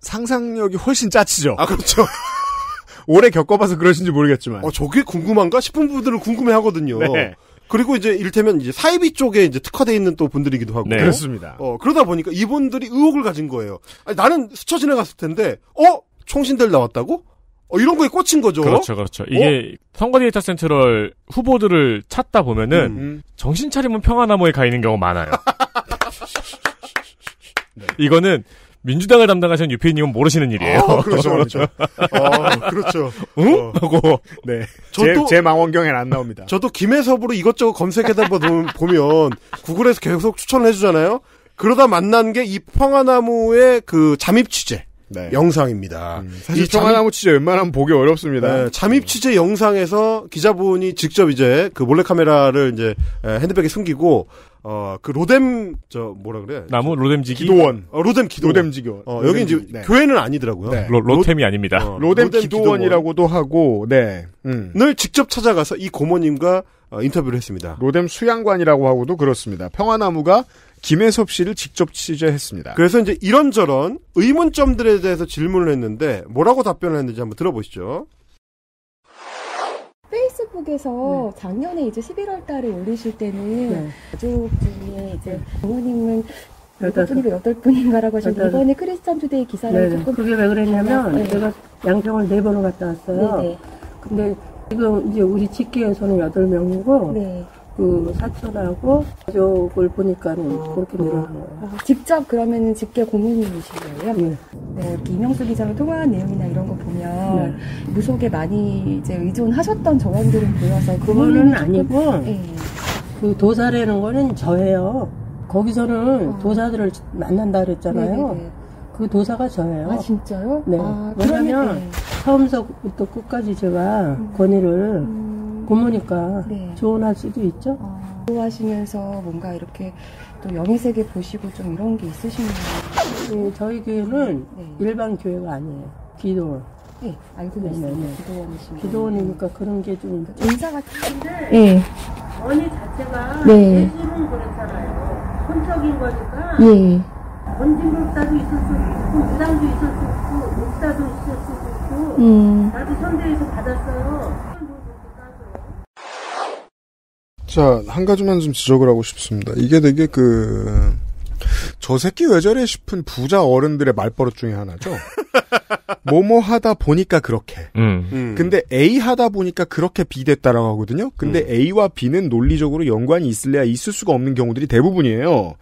상상력이 훨씬 짜치죠. 아 그렇죠. (laughs) 오래 겪어봐서 그러신지 모르겠지만. 어 저게 궁금한가 싶은 분들은 궁금해하거든요. 네. 그리고 이제 이를테면 이제 사이비 쪽에 이제 특화돼 있는 또 분들이기도 하고. 네. 그렇습니다. 어 그러다 보니까 이분들이 의혹을 가진 거예요. 아니, 나는 스쳐 지나갔을 텐데 어 총신들 나왔다고? 어, 이런 거에 꽂힌 거죠. 그렇죠, 그렇죠. 이게 어? 선거 데이터 센트럴 후보들을 찾다 보면은 음. 음. 정신 차리면 평화나무에 가 있는 경우 많아요. (laughs) 이거는 민주당을 담당하신 유피님은 모르시는 일이에요. 어, 그렇죠, 그렇죠. 어, (laughs) 그렇죠. 응? 어. 하고 네. 저도 제, 제 망원경엔 안 나옵니다. 저도 김혜섭으로 이것저것 검색해다 보면 구글에서 계속 추천을 해주잖아요. 그러다 만난 게이 평화나무의 그 잠입 취재. 네. 영상입니다. 음, 사실 이 평화나무 취재 웬만하면 보기 어렵습니다. 네, 잠입 취재 영상에서 기자분이 직접 이제 그 몰래 카메라를 이제 핸드백에 숨기고 어그 로뎀 저 뭐라 그래 나무 로뎀지기 기도원 어, 로뎀 기도 로뎀 지교 어, 로뎀 여기 이제 네. 교회는 아니더라고요 네. 로, 로템이 아닙니다 어, 로뎀, 로뎀 기도원이라고도 기도원. 하고 네늘 음. 직접 찾아가서 이 고모님과 어, 인터뷰를 했습니다 로뎀 수양관이라고 하고도 그렇습니다 평화나무가 김혜섭 씨를 직접 취재했습니다. 그래서 이제 이런저런 의문점들에 대해서 질문을 했는데 뭐라고 답변을 했는지 한번 들어보시죠. 페이스북에서 네. 작년에 이제 11월 달에 올리실 때는 네. 가족 중에 이제 네. 부모님은 1덟 분이고 여 분인가라고 하셨는데 이번에 크리스찬 주대의 기사를 네, 네. 조금 그게 왜 그랬냐면 네. 내가 양평을 네 번을 갔다 왔어요. 네네. 근데 지금 이제 우리 직계에서는 여 명이고 음, 그 사촌하고 가족을 보니까는 아, 그렇게 늘어난 아. 거예요. 아, 직접 그러면은 직계 고모이신 거예요? 네. 네, 그 이명수 기자랑 통화한 내용이나 이런 거 보면 네. 무속에 많이 이제 의존하셨던 정황들은 보여서 그거는 아니고 네. 그 도사라는 거는 저예요. 거기서는 아. 도사들을 만난다 그랬잖아요. 네네네. 네, 네. 그 도사가 저예요. 아 진짜요? 네. 아, 왜냐면 하 처음서부터 끝까지 제가 음. 권위를 음. 고모니까 네. 조언할 수도 있죠. 어. 아, 하시면서 뭔가 이렇게 또 영희세계 보시고 좀 이런 게 있으신가요? 네, 저희 교회는 네. 일반 교회가 아니에요. 기도원. 네, 알고 네, 계세요. 네, 네. 기도원이시 기도원이니까 그런 게 좀. 인사 그 같은데. 예. 네. 원의 자체가. 네. 예술은 그렇잖아요. 혼적인 거니까. 예. 원진 목사도 있을 수 있고, 무당도 있을 수 있고, 목사도 있을 수 있고. 음. 나도 선대에서 받았어요. 자, 한 가지만 좀 지적을 하고 싶습니다. 이게 되게 그, 저 새끼 왜 저래 싶은 부자 어른들의 말버릇 중에 하나죠. (laughs) 뭐 뭐 하다 보니까 그렇게. 음. 음. 근데 A 하다 보니까 그렇게 B 됐다라고 하거든요. 근데 음. A와 B는 논리적으로 연관이 있을래야 있을 수가 없는 경우들이 대부분이에요.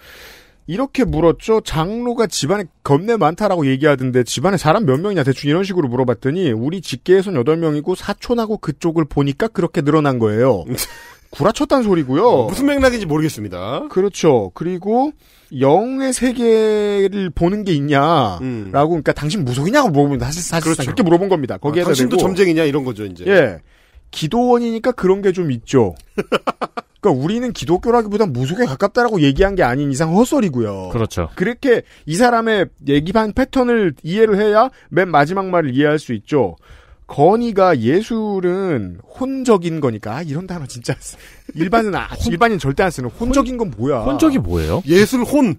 이렇게 물었죠. 장로가 집안에 겁내 많다라고 얘기하던데 집안에 사람 몇 명이냐 대충 이런 식으로 물어봤더니 우리 직계에선 8명이고 사촌하고 그쪽을 보니까 그렇게 늘어난 거예요. (laughs) 구라쳤단 소리고요. 어, 무슨 맥락인지 모르겠습니다. 그렇죠. 그리고 영의 세계를 보는 게 있냐라고 음. 그러니까 당신 무속이냐고 물어보면 사실 사실상 그렇죠. 그렇게 물어본 겁니다. 거기에 아, 당신도 되고. 점쟁이냐 이런 거죠 이제. 예. 기도원이니까 그런 게 좀 있죠. (laughs) 그러니까 우리는 기독교라기보다 무속에 가깝다라고 얘기한 게 아닌 이상 헛소리고요. 그렇죠. 그렇게 이 사람의 얘기반 패턴을 이해를 해야 맨 마지막 말을 이해할 수 있죠. 건의가 예술은 혼적인 거니까 아, 이런 단어 진짜 (laughs) 일반은 아, 일반인 절대 안 쓰는 혼적인 건 뭐야? 혼적이 뭐예요? 예술 혼.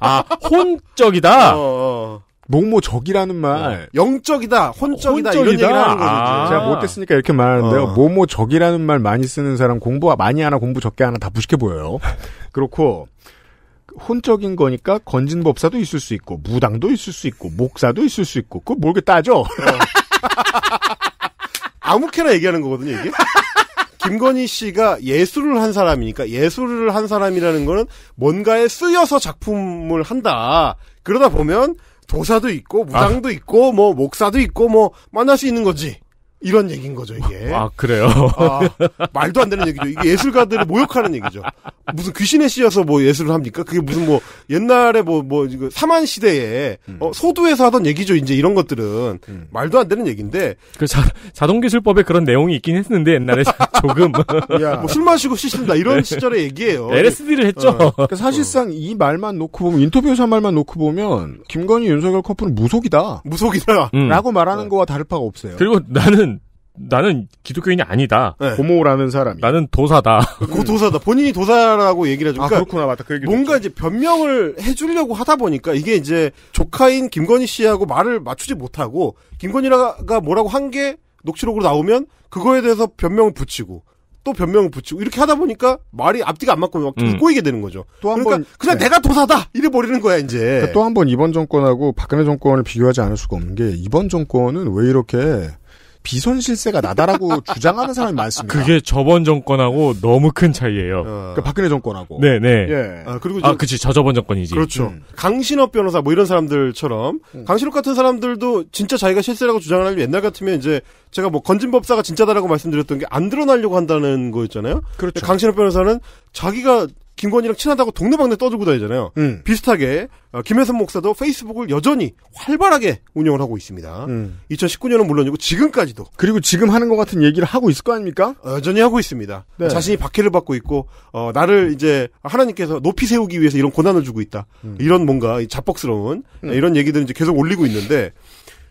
아 혼적이다. (laughs) 어, 어. 모모적이라는 말. 네. 영적이다, 혼적이다, 혼적이다. 이런 얘기를 하는 거죠. 아~ 제가 못했으니까 이렇게 말하는데요. 어. 모모적이라는 말 많이 쓰는 사람 공부 가 아, 많이 하나 공부 적게 하나 다 부식해 보여요. 그렇고 혼적인 거니까 건진법사도 있을 수 있고 무당도 있을 수 있고 목사도 있을 수 있고 그걸 모르게 따져. 어. (laughs) 아무렇게나 얘기하는 거거든요, 이게. 김건희 씨가 예술을 한 사람이니까 예술을 한 사람이라는 거는 뭔가에 쓰여서 작품을 한다. 그러다 보면 도사도 있고 무당도 아. 있고 뭐 목사도 있고 뭐 만날 수 있는 거지. 이런 얘기인 거죠, 이게. 아, 그래요? 아, 말도 안 되는 얘기죠. 이게 예술가들을 모욕하는 얘기죠. 무슨 귀신에 씌여서 뭐 예술을 합니까? 그게 무슨 뭐, 옛날에 뭐, 뭐, 사만 시대에, 음. 어, 소두에서 하던 얘기죠. 이제 이런 것들은. 음. 말도 안 되는 얘기인데. 그 자, 자동기술법에 그런 내용이 있긴 했는데, 옛날에 (laughs) 조금. 야, 뭐 술 마시고 씻는다. 이런 네. 시절의 얘기예요 네, LSD를 했죠. 어. 어. 그러니까 사실상 어. 이 말만 놓고 보면, 인터뷰에서 한 말만 놓고 보면, 김건희, 윤석열 커플은 무속이다. 무속이다. 음. 라고 말하는 네. 거와 다를 바가 없어요. 그리고 나는, 나는 기독교인이 아니다. 네. 고모라는 사람이. 나는 도사다. 음. 그 도사다. 본인이 도사라고 얘기를 해주니까. 아, 그렇구나. 맞다. 그 뭔가 했죠. 이제 변명을 해주려고 하다 보니까 이게 이제 조카인 김건희 씨하고 말을 맞추지 못하고 김건희가 뭐라고 한 게 녹취록으로 나오면 그거에 대해서 변명을 붙이고 또 변명을 붙이고 이렇게 하다 보니까 말이 앞뒤가 안 맞고 막 음. 꼬이게 되는 거죠. 또한 그러니까 번, 그냥 네. 내가 도사다 이래 버리는 거야 이제. 그러니까 또한 번 이번 정권하고 박근혜 정권을 비교하지 않을 수가 없는 게 이번 정권은 왜 이렇게 비선실세가 나다라고 (laughs) 주장하는 사람이 많습니다. 그게 저번 정권하고 너무 큰 차이예요. 어... 그러니까 박근혜 정권하고. 네네. 네. 예. 아 그리고 아, 저... 아 그치 저저번 정권이지. 그렇죠. 음. 강신업 변호사 뭐 이런 사람들처럼 음. 강신업 같은 사람들도 진짜 자기가 실세라고 주장을 하려면 옛날 같으면 이제 제가 뭐 건진법사가 진짜다라고 말씀드렸던 게 안 드러나려고 한다는 거였잖아요. 그렇죠. 강신업 변호사는 자기가 김건희랑 친하다고 동네방네 떠들고 다니잖아요. 음. 비슷하게 어, 김혜선 목사도 페이스북을 여전히 활발하게 운영을 하고 있습니다. 음. 2019년은 물론이고 지금까지도. 그리고 지금 하는 것 같은 얘기를 하고 있을 거 아닙니까? 여전히 하고 있습니다. 네. 자신이 박해를 받고 있고 어, 나를 이제 하나님께서 높이 세우기 위해서 이런 고난을 주고 있다. 음. 이런 뭔가 자뻑스러운 음. 이런 얘기들을 이제 계속 올리고 있는데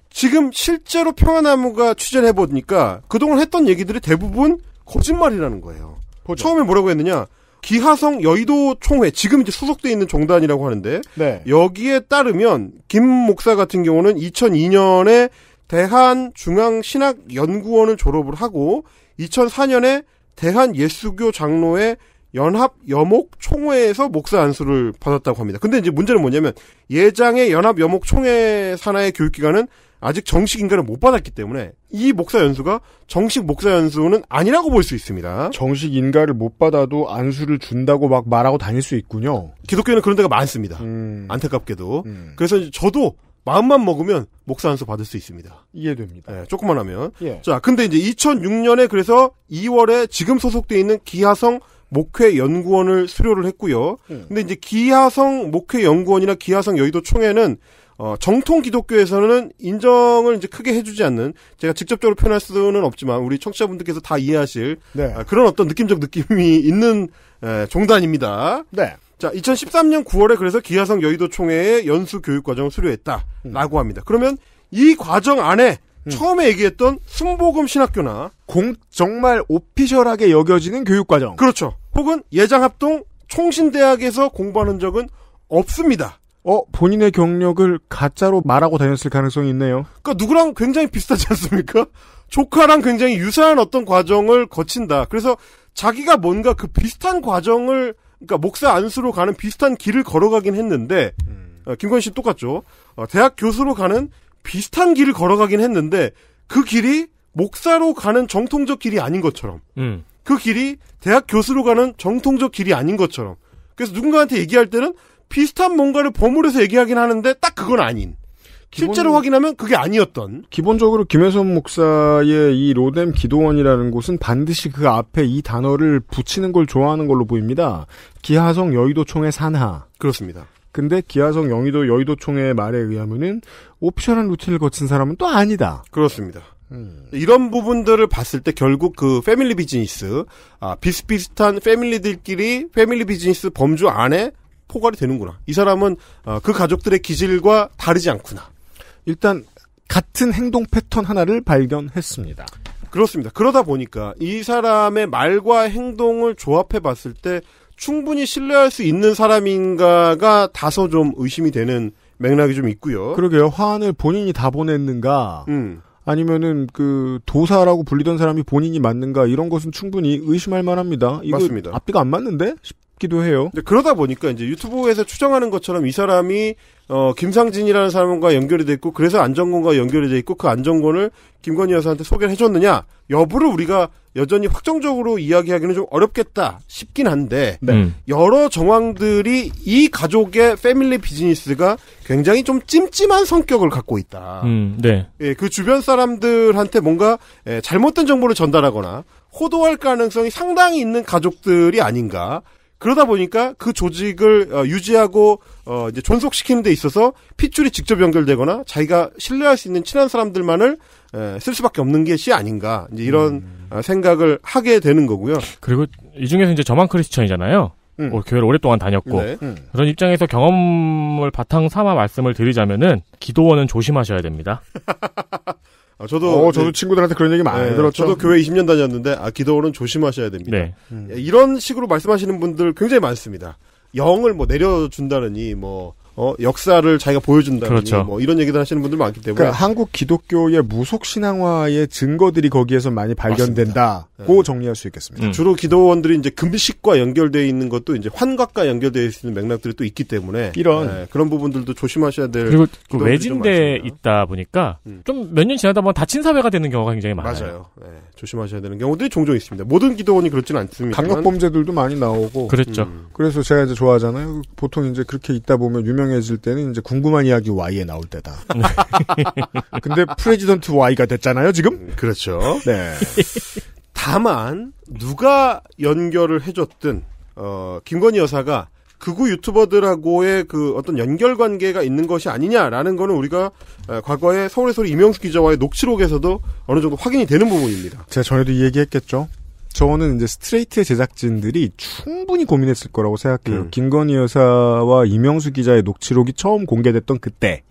지금 실제로 평화나무가 취재를 해보니까 그동안 했던 얘기들이 대부분 거짓말이라는 거예요. 보죠. 처음에 뭐라고 했느냐? 기하성 여의도 총회 지금 이제 수속돼 있는 종단이라고 하는데 네. 여기에 따르면 김 목사 같은 경우는 2002년에 대한 중앙 신학 연구원을 졸업을 하고 2004년에 대한 예수교 장로의 연합 여목 총회에서 목사 안수를 받았다고 합니다. 근데 이제 문제는 뭐냐면 예장의 연합 여목 총회 산하의 교육 기관은 아직 정식 인가를 못 받았기 때문에 이 목사 연수가 정식 목사 연수는 아니라고 볼 수 있습니다. 정식 인가를 못 받아도 안수를 준다고 막 말하고 다닐 수 있군요. 기독교는 그런 데가 많습니다. 음. 안타깝게도. 음. 그래서 저도 마음만 먹으면 목사 안수 받을 수 있습니다. 이해됩니다. 네, 조금만 하면. 예. 자, 근데 이제 2006년에 그래서 2월에 지금 소속돼 있는 기하성 목회 연구원을 수료를 했고요. 음. 근데 이제 기하성 목회 연구원이나 기하성 여의도 총회는 어, 정통 기독교에서는 인정을 이제 크게 해주지 않는 제가 직접적으로 표현할 수는 없지만 우리 청취자분들께서 다 이해하실 네. 아, 그런 어떤 느낌적 느낌이 있는 에, 종단입니다. 네. 자, 2013년 9월에 그래서 기아성 여의도 총회에 연수 교육 과정을 수료했다라고 음. 합니다. 그러면 이 과정 안에 음. 처음에 얘기했던 순복음 신학교나 공 정말 오피셜하게 여겨지는 교육 과정. 그렇죠. 혹은 예장합동 총신대학에서 공부하는 적은 없습니다. 어, 본인의 경력을 가짜로 말하고 다녔을 가능성이 있네요. 그러니까 누구랑 굉장히 비슷하지 않습니까? 조카랑 굉장히 유사한 어떤 과정을 거친다. 그래서 자기가 뭔가 그 비슷한 과정을 그니까 목사 안수로 가는 비슷한 길을 걸어가긴 했는데 음. 어, 김건 씨 똑같죠. 어, 대학 교수로 가는 비슷한 길을 걸어가긴 했는데 그 길이 목사로 가는 정통적 길이 아닌 것처럼 음. 그 길이 대학 교수로 가는 정통적 길이 아닌 것처럼 그래서 누군가한테 얘기할 때는 비슷한 뭔가를 버무려서 얘기하긴 하는데 딱 그건 아닌. 실제로 기본, 확인하면 그게 아니었던. 기본적으로 김혜선 목사의 이 로뎀 기도원이라는 곳은 반드시 그 앞에 이 단어를 붙이는 걸 좋아하는 걸로 보입니다. 기하성 여의도총회 산하. 그렇습니다. 근데 기하성 영의도 여의도총회 말에 의하면은 오피셜한 루틴을 거친 사람은 또 아니다. 그렇습니다. 음. 이런 부분들을 봤을 때 결국 그 패밀리 비즈니스 아, 비슷비슷한 패밀리들끼리 패밀리 비즈니스 범주 안에 포괄이 되는구나. 이 사람은 어, 그 가족들의 기질과 다르지 않구나. 일단 같은 행동 패턴 하나를 발견했습니다. 그렇습니다. 그러다 보니까 이 사람의 말과 행동을 조합해 봤을 때 충분히 신뢰할 수 있는 사람인가가 다소 좀 의심이 되는 맥락이 좀 있고요. 그러게요. 화환을 본인이 다 보냈는가, 음. 아니면은 그 도사라고 불리던 사람이 본인이 맞는가 이런 것은 충분히 의심할 만합니다. 이거 맞습니다. 앞뒤가 안 맞는데 싶기도 해요. 그러다 보니까 이제 유튜브에서 추정하는 것처럼 이 사람이 어, 김상진이라는 사람과 연결이 돼 있고 그래서 안정권과 연결이 돼 있고 그 안정권을 김건희 여사한테 소개를 해줬느냐 여부를 우리가 여전히 확정적으로 이야기하기는 좀 어렵겠다 싶긴 한데 네. 음. 여러 정황들이 이 가족의 패밀리 비즈니스가 굉장히 좀 찜찜한 성격을 갖고 있다. 음, 네. 예, 그 주변 사람들한테 뭔가 예, 잘못된 정보를 전달하거나 호도할 가능성이 상당히 있는 가족들이 아닌가. 그러다 보니까 그 조직을 어, 유지하고 어, 이제 존속시키는 데 있어서 핏줄이 직접 연결되거나 자기가 신뢰할 수 있는 친한 사람들만을 에, 쓸 수밖에 없는 것이 아닌가 이제 이런 음. 어, 생각을 하게 되는 거고요. 그리고 이 중에서 이제 저만 크리스천이잖아요. 음. 어, 교회를 오랫동안 다녔고 네. 음. 그런 입장에서 경험을 바탕 삼아 말씀을 드리자면은 기도원은 조심하셔야 됩니다. (laughs) 아, 저도 어, 저도 그 친구들한테 그런 얘기 많이 네, 들었죠. 저도 교회 20년 다녔는데 아 기도는 조심하셔야 됩니다. 네. 음. 이런 식으로 말씀하시는 분들 굉장히 많습니다. 영을 뭐 내려준다느니 뭐 어, 역사를 자기가 보여준다. 그렇죠. 뭐 이런 얘기들 하시는 분들 많기 때문에. 그러니까 한국 기독교의 무속 신앙화의 증거들이 거기에서 많이 발견된다고 네. 정리할 수 있겠습니다. 음. 주로 기도원들이 이제 금식과 연결되어 있는 것도 이제 환각과 연결되어 있는 맥락들이 또 있기 때문에 이런 네, 그런 부분들도 조심하셔야 될 그리고 그 외진데 있다 보니까 음. 좀몇 년 지나다 보면 다친 사회가 되는 경우가 굉장히 많아요. 맞아요. 네, 조심하셔야 되는 경우들이 종종 있습니다. 모든 기도원이 그렇지는 않습니다. 강력 범죄들도 많이 나오고 그렇죠 음. 그래서 제가 이제 좋아하잖아요. 보통 이제 그렇게 있다 보면 유명 유명해질 때는 이제 궁금한 이야기 Y에 나올 때다. (laughs) 근데 프레지던트 Y가 됐잖아요, 지금? 음, 그렇죠. 네. 다만, 누가 연결을 해줬든, 어, 김건희 여사가 극우 유튜버들하고의 그 어떤 연결 관계가 있는 것이 아니냐라는 거는 우리가 과거에 서울의 소리 이명숙 기자와의 녹취록에서도 어느 정도 확인이 되는 부분입니다. 제가 전에도 얘기했겠죠. 저는 이제 스트레이트 의 제작진들이 충분히 고민했을 거라고 생각해요. 음. 김건희 여사와 이명수 기자의 녹취록이 처음 공개됐던 그때,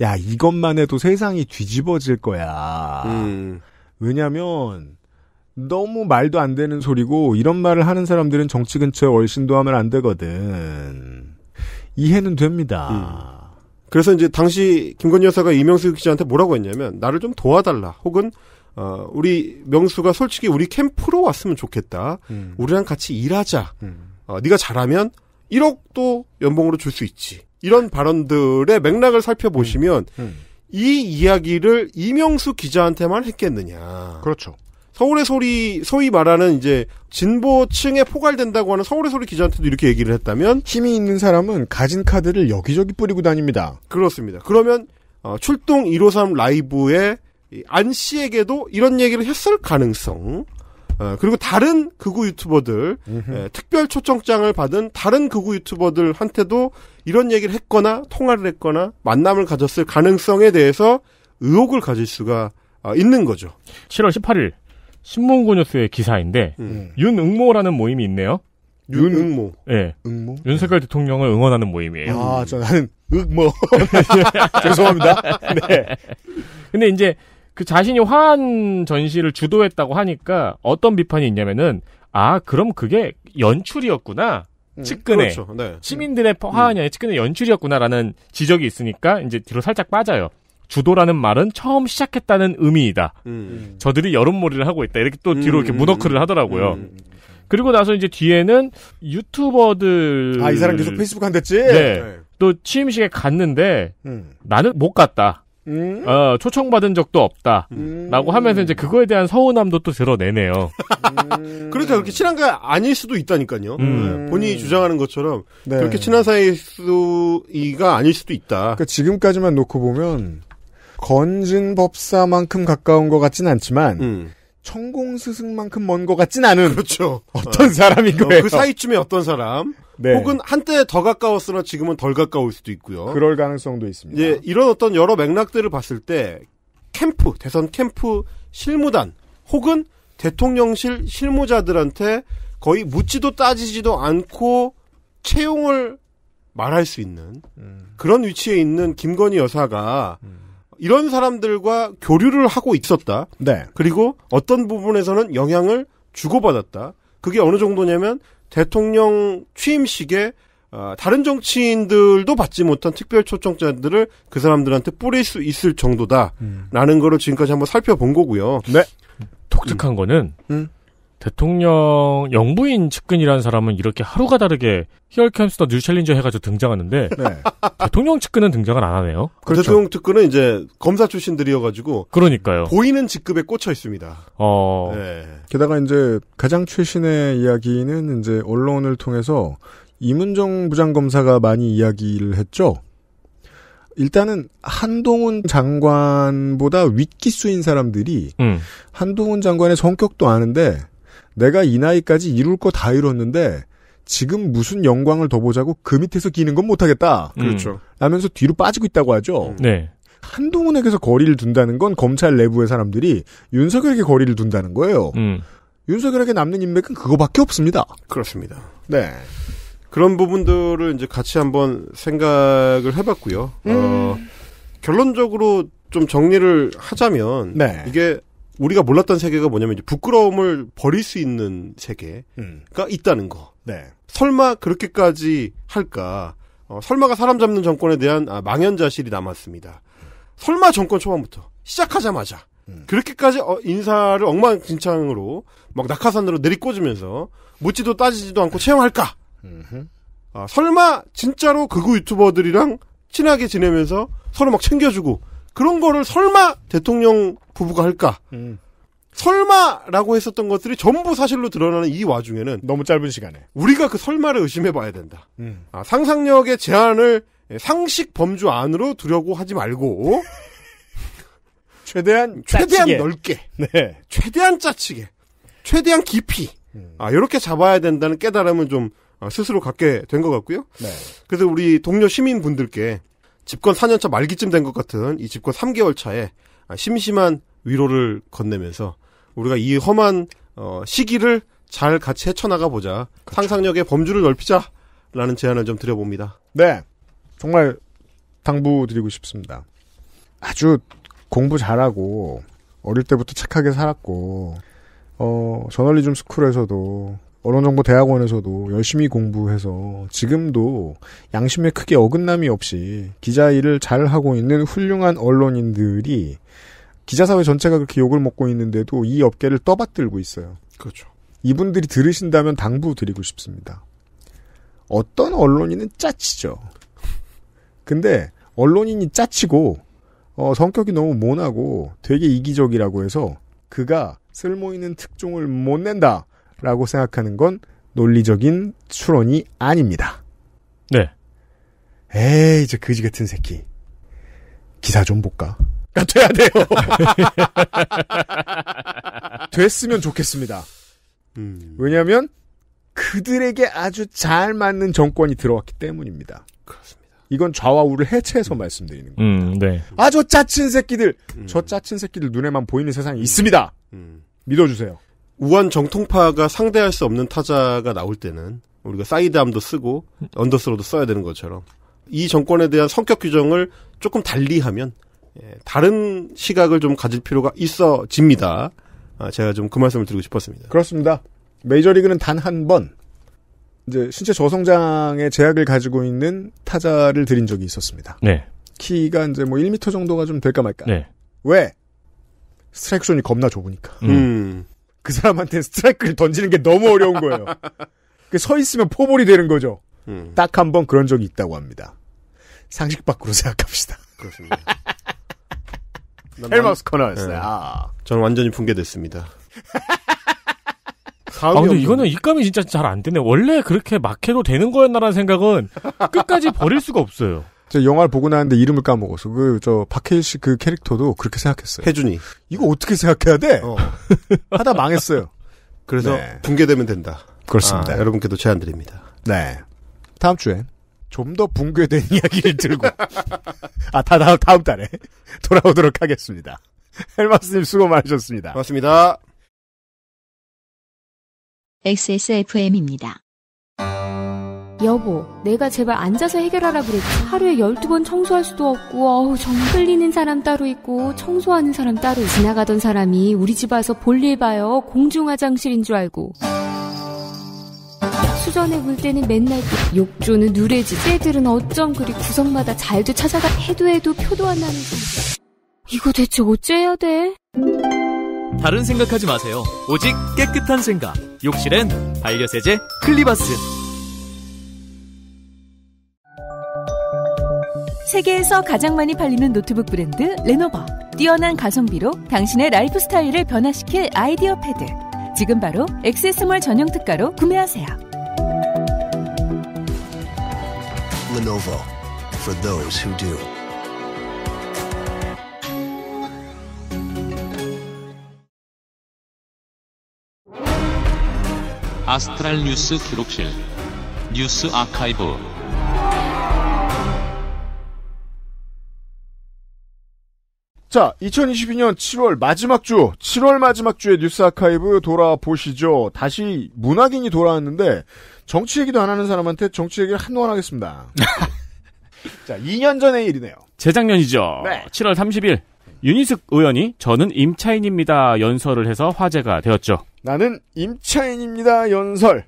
야 이것만 해도 세상이 뒤집어질 거야. 음. 왜냐하면 너무 말도 안 되는 소리고 이런 말을 하는 사람들은 정치 근처에 얼씬도 하면 안 되거든. 이해는 됩니다. 음. 그래서 이제 당시 김건희 여사가 이명수 기자한테 뭐라고 했냐면 나를 좀 도와달라 혹은 어, 우리 명수가 솔직히 우리 캠프로 왔으면 좋겠다. 음. 우리랑 같이 일하자. 음. 어, 네가 잘하면 1억도 연봉으로 줄 수 있지. 이런 발언들의 맥락을 살펴보시면 음. 음. 이 이야기를 이명수 기자한테만 했겠느냐. 그렇죠. 서울의 소리 소위 말하는 이제 진보층에 포괄된다고 하는 서울의 소리 기자한테도 이렇게 얘기를 했다면 힘이 있는 사람은 가진 카드를 여기저기 뿌리고 다닙니다. 그렇습니다. 그러면 어, 출동 153 라이브에 안 씨에게도 이런 얘기를 했을 가능성. 어, 그리고 다른 극우 유튜버들, 에, 특별 초청장을 받은 다른 극우 유튜버들한테도 이런 얘기를 했거나 통화를 했거나 만남을 가졌을 가능성에 대해서 의혹을 가질 수가 어, 있는 거죠. 7월 18일 신문고 뉴스의 기사인데 음. 윤응모라는 모임이 있네요. 윤응모. 예. 네. 응모. 윤석열 대통령을 응원하는 모임이에요. 아, 저는 (laughs) 응모. (laughs) 죄송합니다. (laughs) 네. 근데 이제 그 자신이 화한 전시를 주도했다고 하니까 어떤 비판이 있냐면은 아 그럼 그게 연출이었구나. 음, 측근의 그렇죠. 네. 시민들의 화한이 음. 아니라 측근의 연출이었구나라는 지적이 있으니까 이제 뒤로 살짝 빠져요. 주도라는 말은 처음 시작했다는 의미이다. 음. 저들이 여름몰이를 하고 있다. 이렇게 또 뒤로 음. 이렇게 음, 문어크를 음. 하더라고요. 그리고 나서 이제 뒤에는 유튜버들 아 이 사람 계속 페이스북 한댔지. 네. 네. 또 취임식에 갔는데 나는 못 갔다. 음? 어, 초청받은 적도 없다. 음? 라고 하면서 이제 그거에 대한 서운함도 또 드러내네요. 음... 그러니 그렇죠. 그렇게 친한 게 아닐 수도 있다니까요. 음. 네. 본인이 음. 주장하는 것처럼 네. 그렇게 친한 사이일 수가 이 아닐 수도 있다. 그러니까 지금까지만 놓고 보면 건진 법사만큼 가까운 것 같진 않지만 음. 천공 스승만큼 먼 것 같진 않은 그렇죠. 어떤 어. 사람인 어, 거예요. 그 사이쯤에 어떤 사람 네. 혹은 한때 더 가까웠으나 지금은 덜 가까울 수도 있고요. 그럴 가능성도 있습니다. 예, 이런 어떤 여러 맥락들을 봤을 때 캠프 대선 캠프 실무단 혹은 대통령실 실무자들한테 거의 묻지도 따지지도 않고 채용을 말할 수 있는 음. 그런 위치에 있는 김건희 여사가 음. 이런 사람들과 교류를 하고 있었다. 네. 그리고 어떤 부분에서는 영향을 주고받았다. 그게 어느 정도냐면 대통령 취임식에 어, 다른 정치인들도 받지 못한 특별 초청자들을 그 사람들한테 뿌릴 수 있을 정도다라는 음. 거를 지금까지 한번 살펴본 거고요. 네. 독특한 음. 거는 음. 대통령 영부인 측근이라는 사람은 이렇게 하루가 다르게 히얼캠스터 뉴 챌린저 해가지고 등장하는데 네. 대통령 측근은 등장을 안 하네요. 그렇죠. 대통령 측근은 이제 검사 출신들이어가지고 그러니까요. 보이는 직급에 꽂혀 있습니다. 어... 네. 게다가 이제 가장 최신의 이야기는 이제 언론을 통해서 이문정 부장검사가 많이 이야기를 했죠. 일단은 한동훈 장관보다 윗기수인 사람들이 음. 한동훈 장관의 성격도 아는데 내가 이 나이까지 이룰 거 다 이뤘는데 지금 무슨 영광을 더 보자고 그 밑에서 기는 건 못하겠다. 음. 그렇죠. 음. 라면서 뒤로 빠지고 있다고 하죠. 음. 네. 한동훈에게서 거리를 둔다는 건 검찰 내부의 사람들이 윤석열에게 거리를 둔다는 거예요. 음. 윤석열에게 남는 인맥은 그거밖에 없습니다. 그렇습니다. 네. 그런 부분들을 이제 같이 한번 생각을 해봤고요. 음. 어, 결론적으로 좀 정리를 하자면 네. 이게 우리가 몰랐던 세계가 뭐냐면 이제 부끄러움을 버릴 수 있는 세계가 음. 있다는 거. 네. 설마 그렇게까지 할까? 어, 설마가 사람 잡는 정권에 대한 아, 망연자실이 남았습니다. 음. 설마 정권 초반부터 시작하자마자 음. 그렇게까지 어, 인사를 엉망진창으로 막 낙하산으로 내리꽂으면서 묻지도 따지지도 않고 채용할까? 아, 설마 진짜로 그우 유튜버들이랑 친하게 지내면서 서로 막 챙겨주고 그런 거를 설마 대통령 부부가 할까? 음. 설마라고 했었던 것들이 전부 사실로 드러나는 이 와중에는 너무 짧은 시간에 우리가 그 설마를 의심해봐야 된다. 음. 아, 상상력의 제한을 상식 범주 안으로 두려고 하지 말고 (laughs) 최대한 최대한 짜치게. 넓게, 네. 최대한 짜치게, 최대한 깊이 음. 아 이렇게 잡아야 된다는 깨달음을좀 아, 스스로 갖게 된 것 같고요. 네. 그래서 우리 동료 시민분들께 집권 4년차 말기쯤 된 것 같은 이 집권 3개월 차에 심심한 위로를 건네면서 우리가 이 험한 어, 시기를 잘 같이 헤쳐나가 보자. 그렇죠. 상상력의 범주를 넓히자라는 제안을 좀 드려봅니다. 네, 정말 당부드리고 싶습니다. 아주 공부 잘하고 어릴 때부터 착하게 살았고 어 저널리즘 스쿨에서도 언론정보대학원에서도 열심히 공부해서 지금도 양심에 크게 어긋남이 없이 기자 일을 잘 하고 있는 훌륭한 언론인들이 기자사회 전체가 그렇게 욕을 먹고 있는데도 이 업계를 떠받들고 있어요. 그렇죠. 이분들이 들으신다면 당부 드리고 싶습니다. 어떤 언론인은 짜치죠. 근데 언론인이 짜치고 어, 성격이 너무 모나고 되게 이기적이라고 해서 그가 쓸모 있는 특종을 못 낸다. 라고 생각하는 건 논리적인 추론이 아닙니다. 네. 에이, 이제 그지 같은 새끼. 기사 좀 볼까? 가 아, 돼야 돼요. (laughs) 됐으면 좋겠습니다. 음. 왜냐면 그들에게 아주 잘 맞는 정권이 들어왔기 때문입니다. 그렇습니다. 이건 좌와 우를 해체해서 말씀드리는 겁니다. 음, 네. 아주 짜친 새끼들, 음. 저 짜친 새끼들 눈에만 보이는 세상이 있습니다. 음. 믿어주세요. 우한 정통파가 상대할 수 없는 타자가 나올 때는 우리가 사이드암도 쓰고 언더스로도 써야 되는 것처럼 이 정권에 대한 성격 규정을 조금 달리하면 예, 다른 시각을 좀 가질 필요가 있어집니다. 아, 제가 좀 그 말씀을 드리고 싶었습니다. 그렇습니다. 메이저리그는 단 한 번 이제 신체 저성장의 제약을 가지고 있는 타자를 드린 적이 있었습니다. 네. 키가 이제 뭐 1미터 정도가 좀 될까 말까. 네. 왜? 스트라이크 존이 겁나 좁으니까. 음. 그 사람한테 스트라이크를 던지는 게 너무 어려운 거예요. 그 서 있으면 포볼이 되는 거죠. 음. 딱한 번 그런 적이 있다고 합니다. 상식 밖으로 생각합시다. 그렇습니다. (laughs) 헬마우스 코너였어요. 네. 아. 저는 완전히 붕괴됐습니다. (laughs) 아, 근데 이거는 입감이 진짜 잘 안 되네. 원래 그렇게 막 해도 되는 거였나라는 생각은 끝까지 버릴 수가 없어요. 저 영화를 보고 나는데 이름을 까먹어서 그 저 박해일 씨그 캐릭터도 그렇게 생각했어요. 혜준이 이거 어떻게 생각해야 돼? 어. (laughs) 하다 망했어요. 그래서 네. 붕괴되면 된다. 그렇습니다. 아, 여러분께도 제안드립니다. 네. 다음 주에 좀더 붕괴된 (laughs) 이야기를 들고 아다 다음 다음 달에 (laughs) 돌아오도록 하겠습니다. 헬마스님 수고 많으셨습니다. 고맙습니다. XSFM입니다. 여보, 내가 제발 앉아서 해결하라 그랬지. 하루에 12번 청소할 수도 없고, 어우, 정 끌리는 사람 따로 있고, 청소하는 사람 따로 있고. 지나가던 사람이 우리 집 와서 볼일 봐요. 공중화장실인 줄 알고. 수전에 물 때는 맨날 욕조는 누레지. 새들은 어쩜 그리 구석마다 잘도 찾아가 해도 해도 표도 안 나는 거. 이거 대체 어째야 돼? 다른 생각하지 마세요. 오직 깨끗한 생각. 욕실엔 반려세제 클리바스. 세계에서 가장 많이 팔리는 노트북 브랜드 레노버. 뛰어난 가성비로 당신의 라이프 스타일을 변화시킬 아이디어 패드. 지금 바로 액세스몰 전용 특가로 구매하세요. Lenovo for those who do. 아스트랄 뉴스 기록실 뉴스 아카이브 자, 2022년 7월 마지막 주, 7월 마지막 주의 뉴스 아카이브 돌아보시죠. 다시 문학인이 돌아왔는데 정치 얘기도 안 하는 사람한테 정치 얘기를 한동안 하겠습니다. (laughs) 자, 2년 전의 일이네요. 재작년이죠. 네. 7월 30일 윤희숙 의원이 저는 임차인입니다 연설을 해서 화제가 되었죠. 나는 임차인입니다 연설.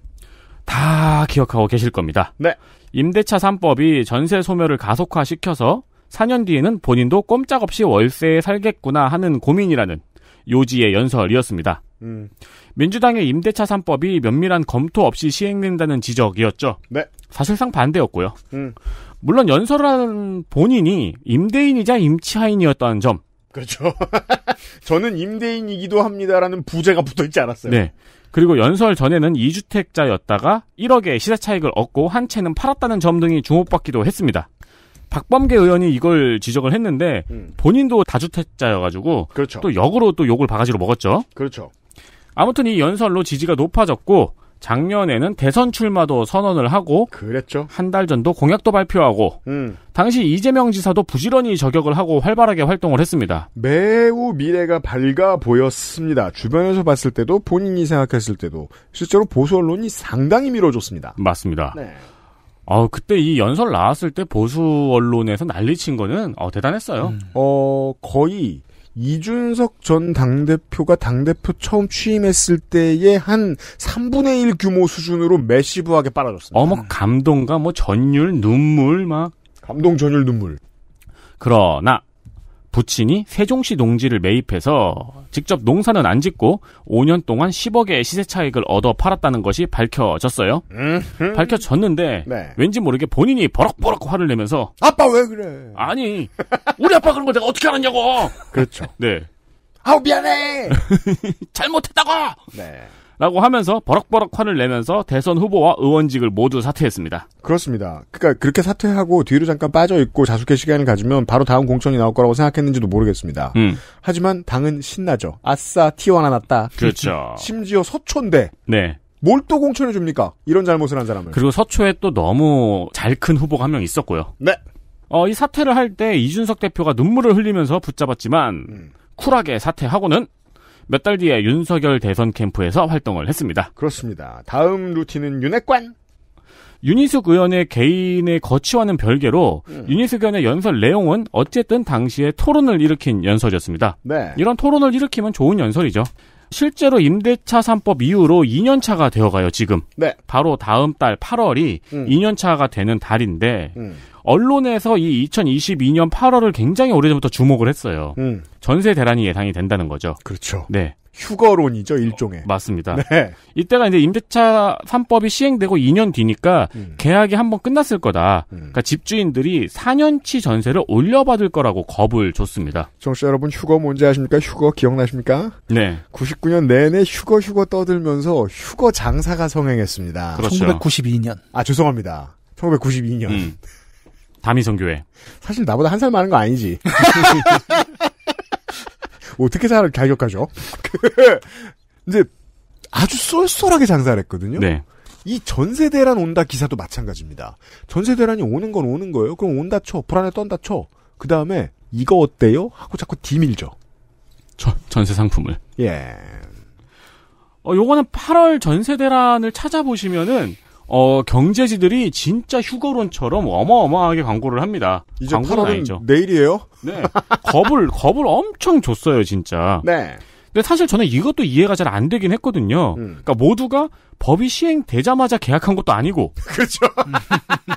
다 기억하고 계실 겁니다. 네. 임대차 3법이 전세 소멸을 가속화시켜서 4년 뒤에는 본인도 꼼짝없이 월세에 살겠구나 하는 고민이라는 요지의 연설이었습니다. 음. 민주당의 임대차 3법이 면밀한 검토 없이 시행된다는 지적이었죠. 네. 사실상 반대였고요. 음. 물론 연설을 한 본인이 임대인이자 임치하인이었다는 점. 그렇죠. (laughs) 저는 임대인이기도 합니다라는 부제가 붙어 있지 않았어요. 네. 그리고 연설 전에는 2주택자였다가 1억의 시세 차익을 얻고 한 채는 팔았다는 점 등이 주목받기도 했습니다. 박범계 의원이 이걸 지적을 했는데 음. 본인도 다주택자여가지고 그렇죠. 또 역으로 또 욕을 바가지로 먹었죠. 그렇죠. 아무튼 이 연설로 지지가 높아졌고 작년에는 대선 출마도 선언을 하고 그랬죠. 한 달 전도 공약도 발표하고 음. 당시 이재명 지사도 부지런히 저격을 하고 활발하게 활동을 했습니다. 매우 미래가 밝아 보였습니다. 주변에서 봤을 때도 본인이 생각했을 때도 실제로 보수 언론이 상당히 밀어줬습니다. 맞습니다. 네. 어, 그때 이 연설 나왔을 때 보수 언론에서 난리친 거는 어, 대단했어요. 음. 어, 거의 이준석 전 당대표가 당대표 처음 취임했을 때의 한 3분의 1 규모 수준으로 매시브하게 빨아줬습니다. 어머, 뭐 감동과 뭐 전율, 눈물, 막. 감동, 전율, 눈물. 그러나, 부친이 세종시 농지를 매입해서 직접 농사는 안 짓고 5년 동안 10억의 시세 차익을 얻어 팔았다는 것이 밝혀졌어요. 음흠. 밝혀졌는데 네. 왠지 모르게 본인이 버럭버럭 화를 내면서 아빠 왜 그래? 아니 우리 아빠 그런 걸 내가 어떻게 알았냐고. 그렇죠. 네. 아우 미안해. (laughs) 잘못했다고. 네. 라고 하면서 버럭버럭 화를 내면서 대선 후보와 의원직을 모두 사퇴했습니다. 그렇습니다. 그러니까 그렇게 사퇴하고 뒤로 잠깐 빠져 있고 자숙의 시간을 가지면 바로 다음 공천이 나올 거라고 생각했는지도 모르겠습니다. 음. 하지만 당은 신나죠. 아싸 티원하 났다. 그렇죠. 심지어 서초인데 네. 뭘 또 공천해 줍니까? 이런 잘못을 한 사람을. 그리고 서초에 또 너무 잘 큰 후보가 한 명 있었고요. 네. 어, 이 사퇴를 할 때 이준석 대표가 눈물을 흘리면서 붙잡았지만 음. 쿨하게 사퇴하고는 몇달 뒤에 윤석열 대선 캠프에서 활동을 했습니다. 그렇습니다. 다음 루틴은 윤핵관. 윤희숙 의원의 개인의 거취와는 별개로 음. 윤희숙 의원의 연설 내용은 어쨌든 당시에 토론을 일으킨 연설이었습니다. 네. 이런 토론을 일으키면 좋은 연설이죠. 실제로 임대차 3법 이후로 2년차가 되어가요, 지금. 네. 바로 다음 달 8월이 음. 2년차가 되는 달인데, 음. 언론에서 이 2022년 8월을 굉장히 오래전부터 주목을 했어요. 음. 전세 대란이 예상이 된다는 거죠. 그렇죠. 네. 휴거론이죠, 일종의. 어, 맞습니다. 네. 이때가 이제 임대차 3법이 시행되고 2년 뒤니까 음. 계약이 한 번 끝났을 거다. 음. 그러니까 집주인들이 4년치 전세를 올려받을 거라고 겁을 줬습니다. 정씨 여러분, 휴거 뭔지 아십니까? 휴거 기억나십니까? 네. 99년 내내 휴거 휴거 떠들면서 휴거 장사가 성행했습니다. 그렇죠. 1992년. 아, 죄송합니다. 1992년. 음. (laughs) 다미성교회. 사실 나보다 한 살 많은 거 아니지. (laughs) 어떻게 잘 가격하죠? 이제 (laughs) 아주 쏠쏠하게 장사를 했거든요. 네. 이 전세대란 온다 기사도 마찬가지입니다. 전세대란이 오는 건 오는 거예요. 그럼 온다 쳐. 불안에 떤다 쳐. 그 다음에 이거 어때요? 하고 자꾸 디밀죠. 저, 전세 상품을. 예. 어, 요거는 8월 전세 대란을 찾아보시면은 어, 경제지들이 진짜 휴거론처럼 어마어마하게 광고를 합니다. 이제 광고는 아니죠. 내일이에요? 네. 겁을, 겁을 엄청 줬어요, 진짜. 네. 근데 사실 저는 이것도 이해가 잘 안 되긴 했거든요. 음. 그러니까 모두가 법이 시행되자마자 계약한 것도 아니고. (laughs) 그렇죠. (laughs)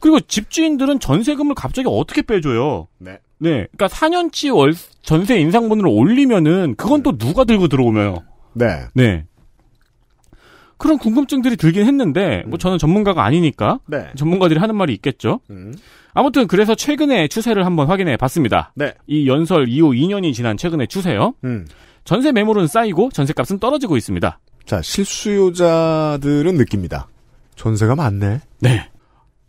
그리고 집주인들은 전세금을 갑자기 어떻게 빼줘요? 네. 네. 그러니까 4년치 월 전세 인상분을 올리면은 그건 음. 또 누가 들고 들어오면요 네. 네. 그런 궁금증들이 들긴 했는데 뭐 음. 저는 전문가가 아니니까 네. 전문가들이 하는 말이 있겠죠. 음. 아무튼 그래서 최근에 추세를 한번 확인해 봤습니다. 네. 이 연설 이후 2년이 지난 최근에 추세요. 음. 전세 매물은 쌓이고 전세값은 떨어지고 있습니다. 자 실수요자들은 느낍니다. 전세가 많네. 네.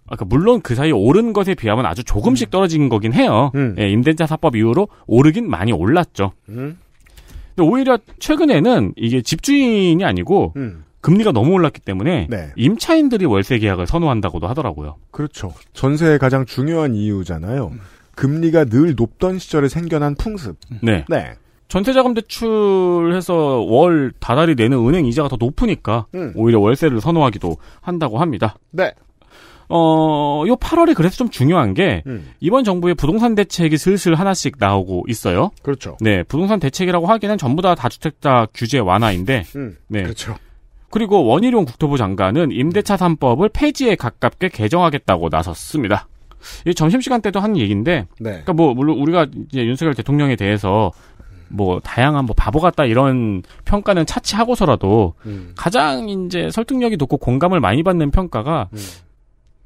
아까 물론 그 사이 오른 것에 비하면 아주 조금씩 음. 떨어진 거긴 해요. 음. 예, 임대차 사법 이후로 오르긴 많이 올랐죠. 근데 오히려 최근에는 이게 집주인이 아니고 음. 금리가 너무 올랐기 때문에 네. 임차인들이 월세 계약을 선호한다고도 하더라고요. 그렇죠. 전세의 가장 중요한 이유잖아요. 음. 금리가 늘 높던 시절에 생겨난 풍습. 네. 네. 전세자금 대출해서 월 다달이 내는 은행 이자가 더 높으니까 음. 오히려 월세를 선호하기도 한다고 합니다. 네. 어, 요 8월이 그래서 좀 중요한 게 음. 이번 정부의 부동산 대책이 슬슬 하나씩 나오고 있어요. 그렇죠. 네, 부동산 대책이라고 하기는 전부 다 다주택자 규제 완화인데 음. 네. 그렇죠. 그리고 원희룡 국토부 장관은 임대차 3법을 폐지에 가깝게 개정하겠다고 나섰습니다. 이 점심시간 때도 하는 얘기인데, 네. 그러니까 뭐 물론 우리가 이제 윤석열 대통령에 대해서 뭐 다양한 뭐 바보 같다 이런 평가는 차치하고서라도 음. 가장 이제 설득력이 높고 공감을 많이 받는 평가가 음.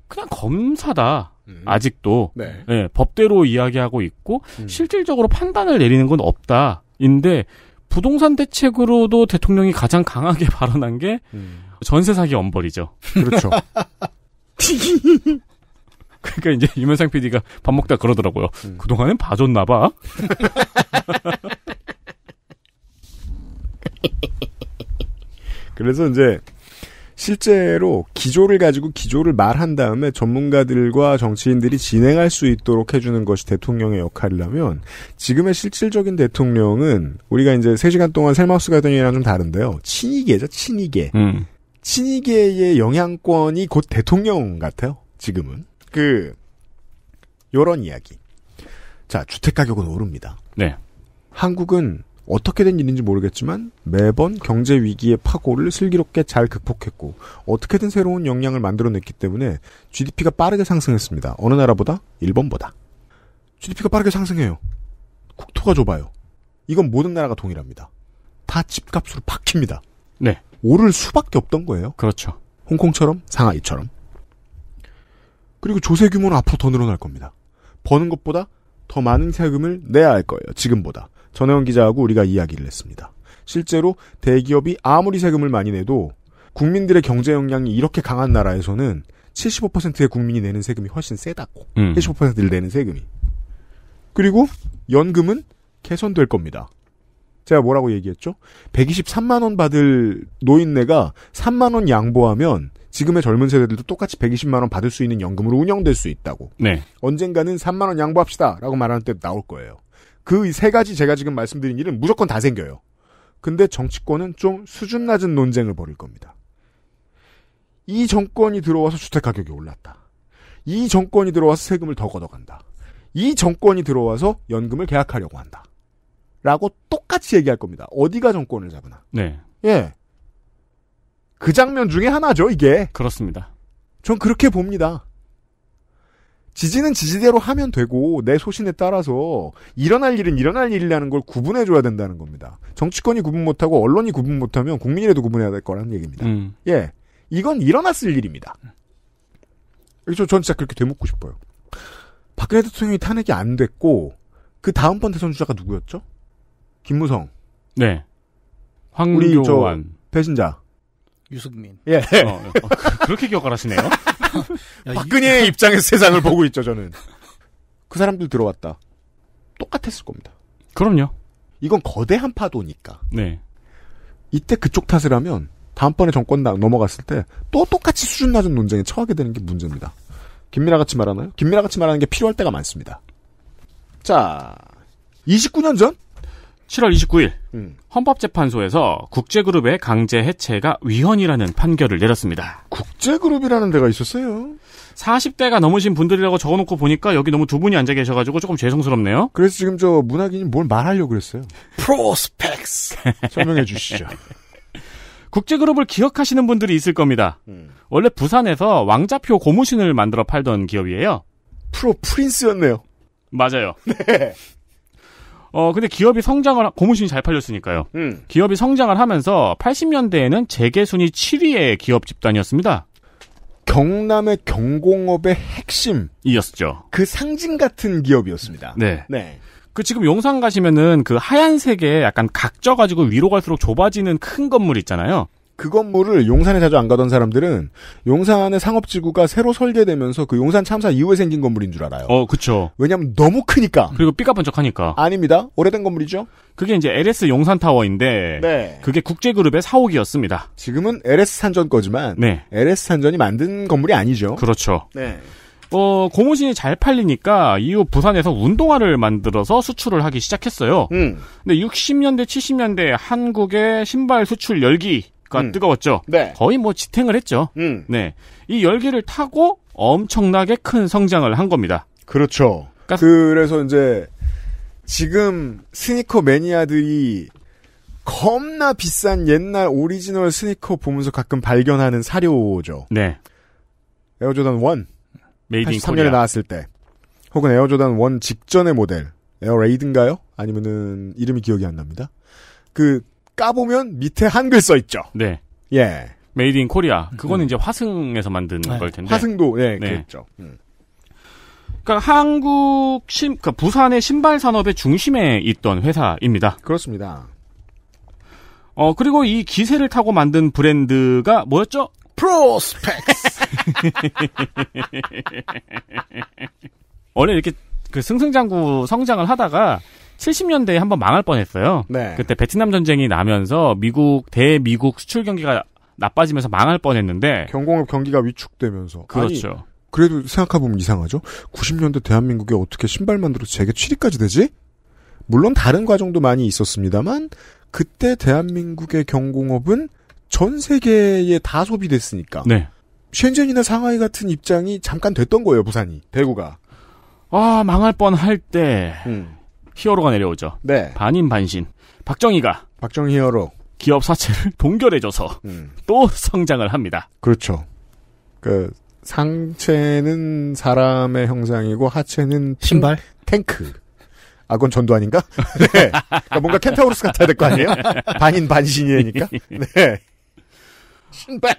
그냥 검사다. 음. 아직도 네. 네, 법대로 이야기하고 있고 음. 실질적으로 판단을 내리는 건 없다. 인데 부동산 대책으로도 대통령이 가장 강하게 (laughs) 발언한 게 음. 전세 사기 엄벌이죠. 그렇죠. (laughs) 그러니까 이제 유명상 PD가 밥 먹다 그러더라고요. 음. 그동안엔 봐줬나 봐. (laughs) 그래서 이제 실제로 기조를 가지고 기조를 말한 다음에 전문가들과 정치인들이 진행할 수 있도록 해주는 것이 대통령의 역할이라면 지금의 실질적인 대통령은 우리가 이제 3시간 동안 셀마우스 가든이랑 좀 다른데요. 친이계죠, 친이계. 음. 친이계의 영향권이 곧 대통령 같아요, 지금은. 그, 요런 이야기. 자, 주택가격은 오릅니다. 네. 한국은 어떻게 된 일인지 모르겠지만 매번 경제 위기의 파고를 슬기롭게 잘 극복했고 어떻게든 새로운 역량을 만들어냈기 때문에 GDP가 빠르게 상승했습니다. 어느 나라보다 일본보다. GDP가 빠르게 상승해요. 국토가 좁아요. 이건 모든 나라가 동일합니다. 다 집값으로 박힙니다. 네. 오를 수밖에 없던 거예요. 그렇죠. 홍콩처럼 상하이처럼. 그리고 조세 규모는 앞으로 더 늘어날 겁니다. 버는 것보다 더 많은 세금을 내야 할 거예요. 지금보다. 전혜원 기자하고 우리가 이야기를 했습니다. 실제로 대기업이 아무리 세금을 많이 내도 국민들의 경제 역량이 이렇게 강한 나라에서는 75%의 국민이 내는 세금이 훨씬 세다고. 음. 75%를 내는 세금이. 그리고 연금은 개선될 겁니다. 제가 뭐라고 얘기했죠? 123만원 받을 노인네가 3만원 양보하면 지금의 젊은 세대들도 똑같이 120만원 받을 수 있는 연금으로 운영될 수 있다고. 네. 언젠가는 3만원 양보합시다. 라고 말하는 때 나올 거예요. 그세 가지 제가 지금 말씀드린 일은 무조건 다 생겨요. 근데 정치권은 좀 수준 낮은 논쟁을 벌일 겁니다. 이 정권이 들어와서 주택 가격이 올랐다. 이 정권이 들어와서 세금을 더 걷어간다. 이 정권이 들어와서 연금을 계약하려고 한다. 라고 똑같이 얘기할 겁니다. 어디가 정권을 잡으나. 네. 예. 그 장면 중에 하나죠, 이게. 그렇습니다. 전 그렇게 봅니다. 지지는 지지대로 하면 되고 내 소신에 따라서 일어날 일은 일어날 일이라는 걸 구분해 줘야 된다는 겁니다. 정치권이 구분 못하고 언론이 구분 못하면 국민이라도 구분해야 될 거라는 얘기입니다. 음. 예, 이건 일어났을 일입니다. 그래서 전 진짜 그렇게 되묻고 싶어요. 박근혜 대통령이 탄핵이 안 됐고 그 다음번 대선 주자가 누구였죠? 김무성. 네. 황교안. 배신자. 유승민. 예. 어, 어, 그, 그렇게 기억을 하시네요. (laughs) (laughs) 야, 박근혜의 입장에서 세상을 보고 있죠, 저는. 그 사람들 들어왔다. 똑같았을 겁니다. 그럼요. 이건 거대한 파도니까. 네. 이때 그쪽 탓을 하면 다음번에 정권 넘어갔을 때 또 똑같이 수준 낮은 논쟁에 처하게 되는 게 문제입니다. 김미라 같이 말하나요? 김미라 같이 말하는 게 필요할 때가 많습니다. 자, 29년 전 7월 29일 음. 헌법재판소에서 국제그룹의 강제 해체가 위헌이라는 판결을 내렸습니다. 국제그룹이라는 데가 있었어요. 40대가 넘으신 분들이라고 적어놓고 보니까 여기 너무 두 분이 앉아 계셔가지고 조금 죄송스럽네요. 그래서 지금 저 문학인이 뭘 말하려고 그랬어요. 프로스펙스 (laughs) 설명해 주시죠. 국제그룹을 기억하시는 분들이 있을 겁니다. 음. 원래 부산에서 왕자표 고무신을 만들어 팔던 기업이에요. 프로 프린스였네요. 맞아요. (laughs) 네. 어, 근데 기업이 성장을, 고무신이 잘 팔렸으니까요. 음. 기업이 성장을 하면서 80년대에는 재계순위 7위의 기업 집단이었습니다. 경남의 경공업의 핵심이었죠. 그 상징 같은 기업이었습니다. 네. 네. 그 지금 용산 가시면은 그 하얀색에 약간 각져가지고 위로 갈수록 좁아지는 큰 건물 있잖아요. 그 건물을 용산에 자주 안 가던 사람들은 용산의 상업지구가 새로 설계되면서 그 용산 참사 이후에 생긴 건물인 줄 알아요. 어, 그쵸. 왜냐면 너무 크니까. 그리고 삐까뻔쩍하니까. 아닙니다. 오래된 건물이죠. 그게 이제 LS 용산타워인데 네. 그게 국제그룹의 사옥이었습니다. 지금은 LS 산전 거지만 네. LS 산전이 만든 건물이 아니죠. 그렇죠. 네. 어, 고무신이 잘 팔리니까 이후 부산에서 운동화를 만들어서 수출을 하기 시작했어요. 음. 근데 60년대, 70년대 한국의 신발 수출 열기 음. 음. 뜨거웠죠. 네. 거의 뭐 지탱을 했죠. 음. 네. 이 열기를 타고 엄청나게 큰 성장을 한 겁니다. 그렇죠. 그 그래서 이제 지금 스니커 매니아들이 겁나 비싼 옛날 오리지널 스니커 보면서 가끔 발견하는 사료죠. 네. 에어조단 1. 메이드 3년에 나왔을 때. 혹은 에어조단 1 직전의 모델. 에어레이든가요? 아니면은 이름이 기억이 안 납니다. 그 까보면 밑에 한글 써있죠. 네. 예. 메이드 인 코리아. 그거는 음. 이제 화승에서 만든 네. 걸 텐데. 화승도, 예, 네, 그랬죠. 음. 그러니까 한국 신, 그러니까 부산의 신발 산업의 중심에 있던 회사입니다. 그렇습니다. 어, 그리고 이 기세를 타고 만든 브랜드가 뭐였죠? 프로스펙스! (laughs) 원래 이렇게 그 승승장구 성장을 하다가 70년대에 한번 망할 뻔했어요. 네. 그때 베트남 전쟁이 나면서 미국 대미국 수출 경기가 나빠지면서 망할 뻔했는데 경공업 경기가 위축되면서 그렇죠. 아니, 그래도 생각해보면 이상하죠. 90년대 대한민국에 어떻게 신발 만들어서 재계 7위까지 되지? 물론 다른 과정도 많이 있었습니다만 그때 대한민국의 경공업은 전 세계에 다 소비됐으니까. 네. 쉔젠이나 상하이 같은 입장이 잠깐 됐던 거예요, 부산이. 대구가. 아, 망할 뻔할 때, 음. 히어로가 내려오죠. 네. 반인 반신. 박정희가 박정희 히어로 기업 사채를 (laughs) 동결해줘서 음. 또 성장을 합니다. 그렇죠. 그 상체는 사람의 형상이고 하체는 신발 탱크. 아, 그건 전도 아닌가? (laughs) 네. 그러니까 뭔가 캔타우루스 같아야 될 거 아니에요? 반인 반신이니까. 네. (laughs) 신발.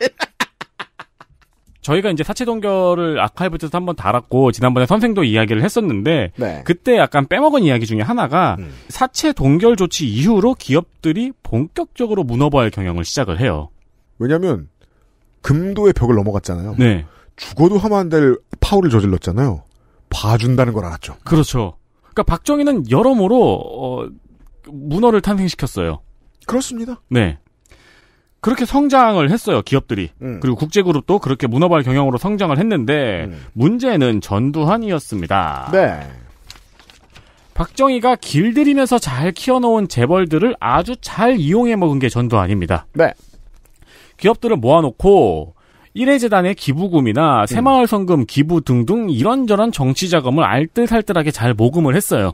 저희가 이제 사치동결을 아카이브에서 한 번 달았고 지난번에 선생도 이야기를 했었는데 네. 그때 약간 빼먹은 이야기 중에 하나가 음. 사채 동결 조치 이후로 기업들이 본격적으로 문어발 경영을 시작을 해요. 왜냐하면 금도의 벽을 넘어갔잖아요. 네. 죽어도 하면 안 될 파울을 저질렀잖아요. 봐준다는 걸 알았죠. 그렇죠. 그러니까 박정희는 여러모로 어, 문어를 탄생시켰어요. 그렇습니다. 네. 그렇게 성장을 했어요 기업들이 음. 그리고 국제그룹도 그렇게 문어발 경영으로 성장을 했는데 음. 문제는 전두환이었습니다. 네. 박정희가 길들이면서 잘 키워놓은 재벌들을 아주 잘 이용해 먹은 게 전두환입니다. 네. 기업들을 모아놓고 일회재단의 기부금이나 음. 새마을성금 기부 등등 이런저런 정치 자금을 알뜰살뜰하게 잘 모금을 했어요.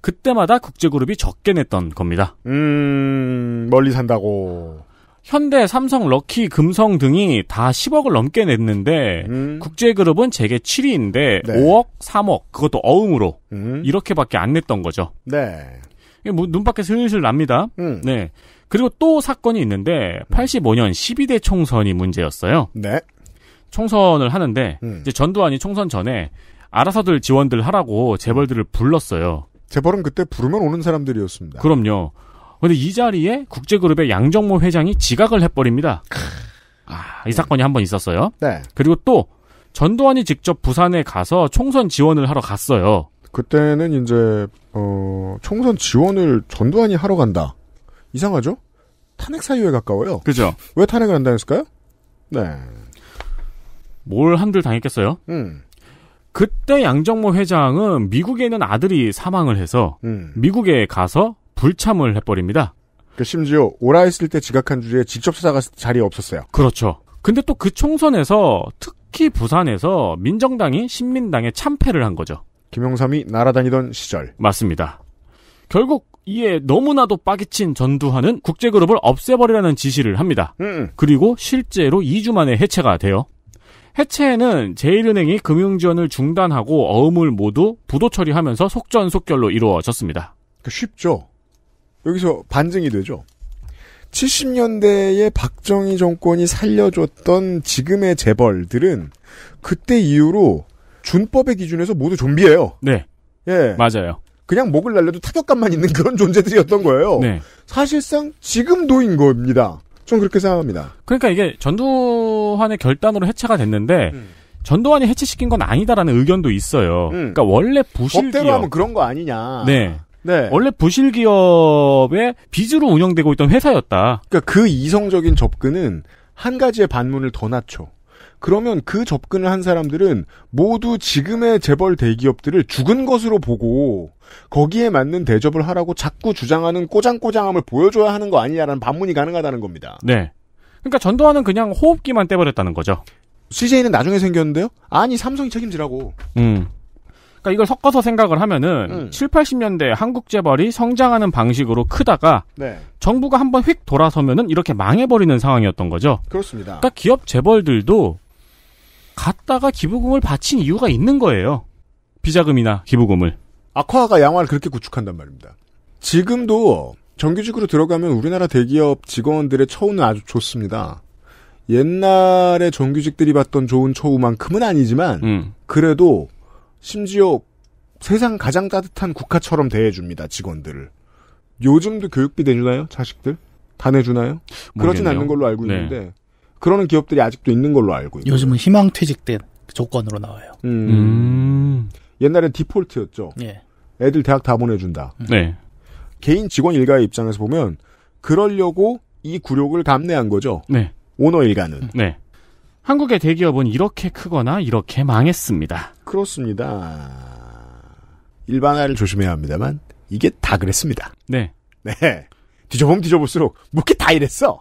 그때마다 국제그룹이 적게 냈던 겁니다. 음, 멀리 산다고. 현대, 삼성, 럭키, 금성 등이 다 10억을 넘게 냈는데 음. 국제그룹은 재계 7위인데 네. 5억, 3억 그것도 어음으로 음. 이렇게밖에 안 냈던 거죠. 네. 뭐 눈밖에 슬슬 납니다. 음. 네. 그리고 또 사건이 있는데 85년 12대 총선이 문제였어요. 네. 총선을 하는데 음. 이제 전두환이 총선 전에 알아서들 지원들 하라고 재벌들을 불렀어요. 재벌은 그때 부르면 오는 사람들이었습니다. 그럼요. 근데 이 자리에 국제그룹의 양정모 회장이 지각을 해버립니다. 아, 이 사건이 한 번 있었어요. 네. 그리고 또 전두환이 직접 부산에 가서 총선 지원을 하러 갔어요. 그때는 이제 어, 총선 지원을 전두환이 하러 간다. 이상하죠? 탄핵 사유에 가까워요. 그죠? 왜 탄핵을 한다 했을까요? 네. 뭘 한들 당했겠어요? 음. 그때 양정모 회장은 미국에 있는 아들이 사망을 해서 음. 미국에 가서 불참을 해버립니다. 그 심지어 오라 했을 때 지각한 주제에 직접 찾아갔을 자리에 없었어요. 그렇죠. 근데 또 그 총선에서 특히 부산에서 민정당이 신민당에 참패를 한 거죠. 김영삼이 날아다니던 시절. 맞습니다. 결국 이에 너무나도 빠개친 전두환은 국제그룹을 없애버리라는 지시를 합니다. 음. 그리고 실제로 2주 만에 해체가 돼요. 해체는 에제1은행이 금융지원을 중단하고 어음을 모두 부도 처리하면서 속전속결로 이루어졌습니다. 그 쉽죠. 여기서 반증이 되죠. 70년대에 박정희 정권이 살려줬던 지금의 재벌들은 그때 이후로 준법의 기준에서 모두 좀비예요. 네. 예. 맞아요. 그냥 목을 날려도 타격감만 있는 그런 존재들이었던 거예요. 네. 사실상 지금도인 겁니다. 전 그렇게 생각합니다. 그러니까 이게 전두환의 결단으로 해체가 됐는데 음. 전두환이 해체시킨 건 아니다라는 의견도 있어요. 음. 그러니까 원래 부실 법대로 하면 그런 거 아니냐. 네. 네. 원래 부실 기업의 빚으로 운영되고 있던 회사였다. 그러니까 그 이성적인 접근은 한 가지의 반문을 더 낮춰. 그러면 그 접근을 한 사람들은 모두 지금의 재벌 대기업들을 죽은 것으로 보고 거기에 맞는 대접을 하라고 자꾸 주장하는 꼬장꼬장함을 보여줘야 하는 거 아니냐라는 반문이 가능하다는 겁니다. 네. 그러니까 전두환은 그냥 호흡기만 떼버렸다는 거죠. CJ는 나중에 생겼는데요? 아니, 삼성이 책임지라고. 음. 그러니까 이걸 섞어서 생각을 하면은 음. 7, 80년대 한국 재벌이 성장하는 방식으로 크다가 네. 정부가 한번 휙 돌아서면은 이렇게 망해버리는 상황이었던 거죠. 그렇습니다. 그러니까 기업 재벌들도 갔다가 기부금을 바친 이유가 있는 거예요. 비자금이나 기부금을. 악화가 양화를 그렇게 구축한단 말입니다. 지금도 정규직으로 들어가면 우리나라 대기업 직원들의 처우는 아주 좋습니다. 옛날에 정규직들이 봤던 좋은 처우만큼은 아니지만 음. 그래도 심지어 세상 가장 따뜻한 국가처럼 대해줍니다, 직원들을. 요즘도 교육비 내주나요, 자식들? 다 내주나요? 모르겠네요. 그러진 않는 걸로 알고 네. 있는데, 네. 그러는 기업들이 아직도 있는 걸로 알고 있어요. 요즘은 희망퇴직된 조건으로 나와요. 음. 음. 옛날엔 디폴트였죠. 예. 애들 대학 다 보내준다. 음. 네. 개인 직원 일가의 입장에서 보면, 그러려고 이 굴욕을 감내한 거죠. 네. 오너 일가는. 네. 한국의 대기업은 이렇게 크거나 이렇게 망했습니다. 그렇습니다. 일반화를 조심해야 합니다만 이게 다 그랬습니다. 네. 네. 뒤져보면 뒤져볼수록 뭐게 다 이랬어.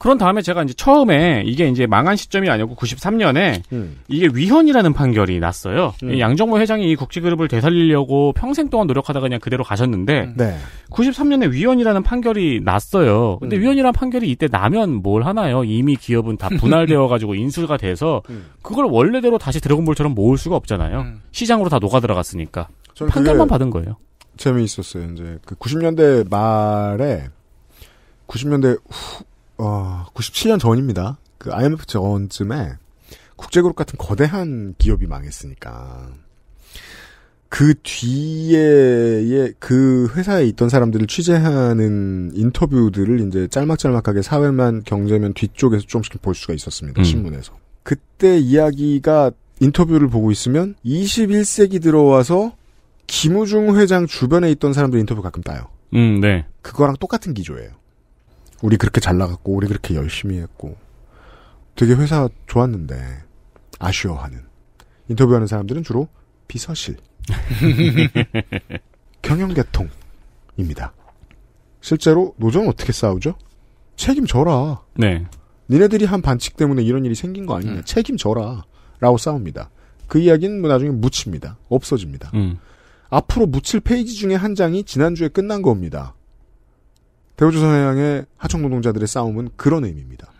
그런 다음에 제가 이제 처음에 이게 이제 망한 시점이 아니고 93년에 음. 이게 위헌이라는 판결이 났어요. 음. 양정모 회장이 이 국지그룹을 되살리려고 평생 동안 노력하다가 그냥 그대로 가셨는데 음. 네. 93년에 위헌이라는 판결이 났어요. 근데 음. 위헌이라는 판결이 이때 나면 뭘 하나요? 이미 기업은 다 분할되어 가지고 (laughs) 인수가 돼서 음. 그걸 원래대로 다시 드래곤볼처럼 모을 수가 없잖아요. 음. 시장으로 다 녹아 들어갔으니까. 판결만 받은 거예요. 재미있었어요. 이제 그 90년대 말에 90년대 후, 어, 97년 전입니다. 그 IMF 전쯤에 국제그룹 같은 거대한 기업이 망했으니까 그 뒤에 그 회사에 있던 사람들을 취재하는 인터뷰들을 이제 짤막짤막하게 사회만 경제면 뒤쪽에서 조금씩 볼 수가 있었습니다 음. 신문에서 그때 이야기가 인터뷰를 보고 있으면 21세기 들어와서 김우중 회장 주변에 있던 사람들 인터뷰 가끔 따요. 음, 네. 그거랑 똑같은 기조예요. 우리 그렇게 잘 나갔고 우리 그렇게 열심히 했고 되게 회사 좋았는데 아쉬워하는 인터뷰하는 사람들은 주로 비서실 (laughs) 경영계통입니다. 실제로 노조는 어떻게 싸우죠? 책임져라. 네. 니네들이 한 반칙 때문에 이런 일이 생긴 거 아니냐. 음. 책임져라. 라고 싸웁니다. 그 이야기는 뭐 나중에 묻힙니다. 없어집니다. 음. 앞으로 묻힐 페이지 중에 한 장이 지난주에 끝난 겁니다. 대우조선 해양의 하청 노동자들의 싸움은 그런 의미입니다.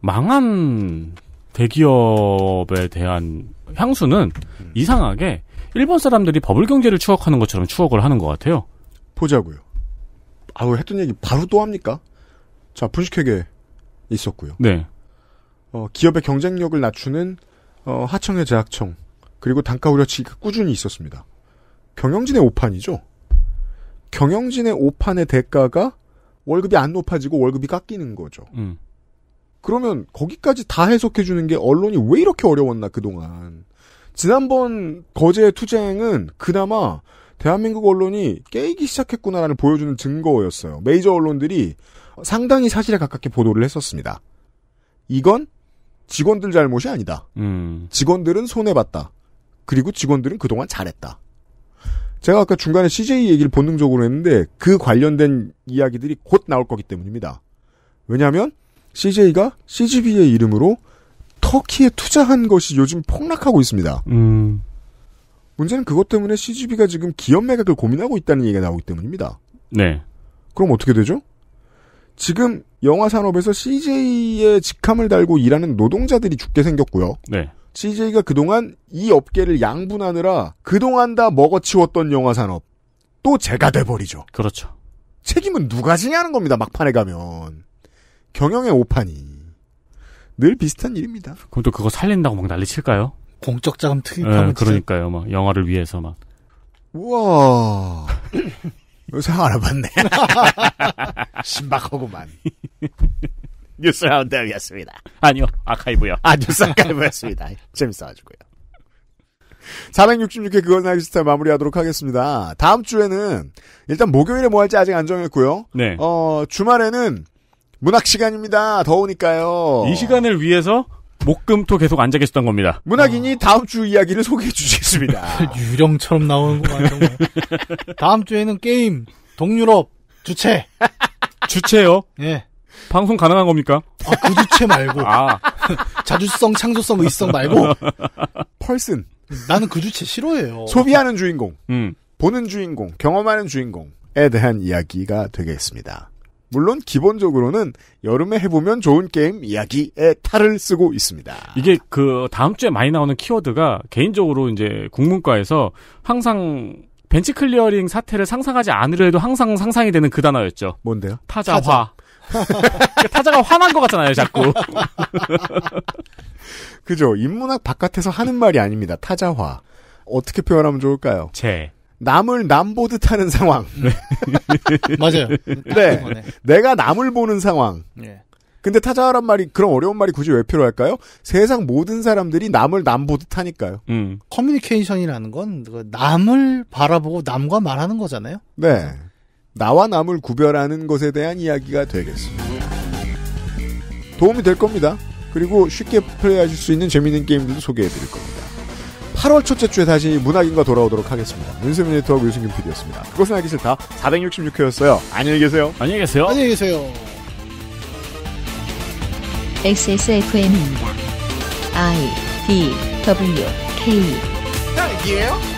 망한 대기업에 대한 향수는 음. 이상하게 일본 사람들이 버블 경제를 추억하는 것처럼 추억을 하는 것 같아요. 보자고요. 아우 했던 얘기 바로 또 합니까? 자 분식회계 있었고요. 네. 어, 기업의 경쟁력을 낮추는 어, 하청의 재하청 그리고 단가 우려치기가 꾸준히 있었습니다. 경영진의 오판이죠. 경영진의 오판의 대가가 월급이 안 높아지고 월급이 깎이는 거죠. 음. 그러면 거기까지 다 해석해 주는 게 언론이 왜 이렇게 어려웠나 그동안. 지난번 거제 의 투쟁은 그나마 대한민국 언론이 깨이기 시작했구나라는 보여주는 증거였어요. 메이저 언론들이 상당히 사실에 가깝게 보도를 했었습니다. 이건 직원들 잘못이 아니다. 음. 직원들은 손해봤다. 그리고 직원들은 그동안 잘했다. 제가 아까 중간에 CJ 얘기를 본능적으로 했는데 그 관련된 이야기들이 곧 나올 거기 때문입니다. 왜냐하면 CJ가 CGV의 이름으로 터키에 투자한 것이 요즘 폭락하고 있습니다. 음. 문제는 그것 때문에 CGV가 지금 기업 매각을 고민하고 있다는 얘기가 나오기 때문입니다. 네. 그럼 어떻게 되죠? 지금 영화 산업에서 CJ의 직함을 달고 일하는 노동자들이 죽게 생겼고요. 네. CJ가 그동안 이 업계를 양분하느라 그동안 다 먹어치웠던 영화 산업 또 제가 돼버리죠. 그렇죠. 책임은 누가 지냐는 겁니다. 막판에 가면 경영의 오판이 늘 비슷한 일입니다. 그럼 또 그거 살린다고 막 난리 칠까요? 공적 자금 투입하면 네, 그러니까요. 막 영화를 위해서 막 우와 요새 알아봤네 신박하고만 뉴스 라운드였습니다 아니요, 아카이브요. 아, 뉴스 아카이브였습니다. (laughs) 재밌어가지고요. 466회 그건 알기 싫다 마무리하도록 하겠습니다. 다음 주에는 일단 목요일에 뭐 할지 아직 안 정했고요. 네. 어, 주말에는 문학 시간입니다. 더우니까요. 이 시간을 위해서 목금토 계속 앉아 계셨던 겁니다. 문학인이 어... 다음 주 이야기를 소개해 주시겠습니다. (laughs) 그 유령처럼 나오는구만 정말. 다음 주에는 게임 동유럽 주체. (laughs) 주체요? 예. 방송 가능한 겁니까? 아, 구두체 말고. 아. (laughs) 자주성, 창조성, 의성 말고. 펄슨. 나는 그 주체 싫어해요. 소비하는 주인공, 음. 보는 주인공, 경험하는 주인공에 대한 이야기가 되겠습니다. 물론 기본적으로는 여름에 해보면 좋은 게임 이야기에 탈을 쓰고 있습니다. 이게 그 다음 주에 많이 나오는 키워드가 개인적으로 이제 국문과에서 항상 벤치 클리어링 사태를 상상하지 않으려 해도 항상 상상이 되는 그 단어였죠. 뭔데요? 타자화. 타자. 그러니까 타자가 화난 것 같잖아요, 자꾸. (laughs) 그죠. 인문학 바깥에서 하는 말이 아닙니다. 타자화. 어떻게 표현하면 좋을까요? 제. 남을 남 보듯 하는 상황. 네. (laughs) 맞아요. 네. 내가 남을 보는 상황. 예. 근데 타자란 화 말이 그런 어려운 말이 굳이 왜 필요할까요? 세상 모든 사람들이 남을 남 보듯 하니까요. 음. 커뮤니케이션이라는 건 그 남을 바라보고 남과 말하는 거잖아요. 네. 나와 남을 구별하는 것에 대한 이야기가 되겠습니다. 도움이 될 겁니다. 그리고 쉽게 플레이하실 수 있는 재밌는 게임들도 소개해드릴 겁니다. 8월 첫째 주에 다시 문학인과 돌아오도록 하겠습니다. 문세민 네트워크 유승균 PD였습니다. 그것은 알기 싫다. 466회였어요. 안녕히 계세요. 안녕히 계세요. 안녕히 계세요. XSFM입니다. I D W K. 딸기예요?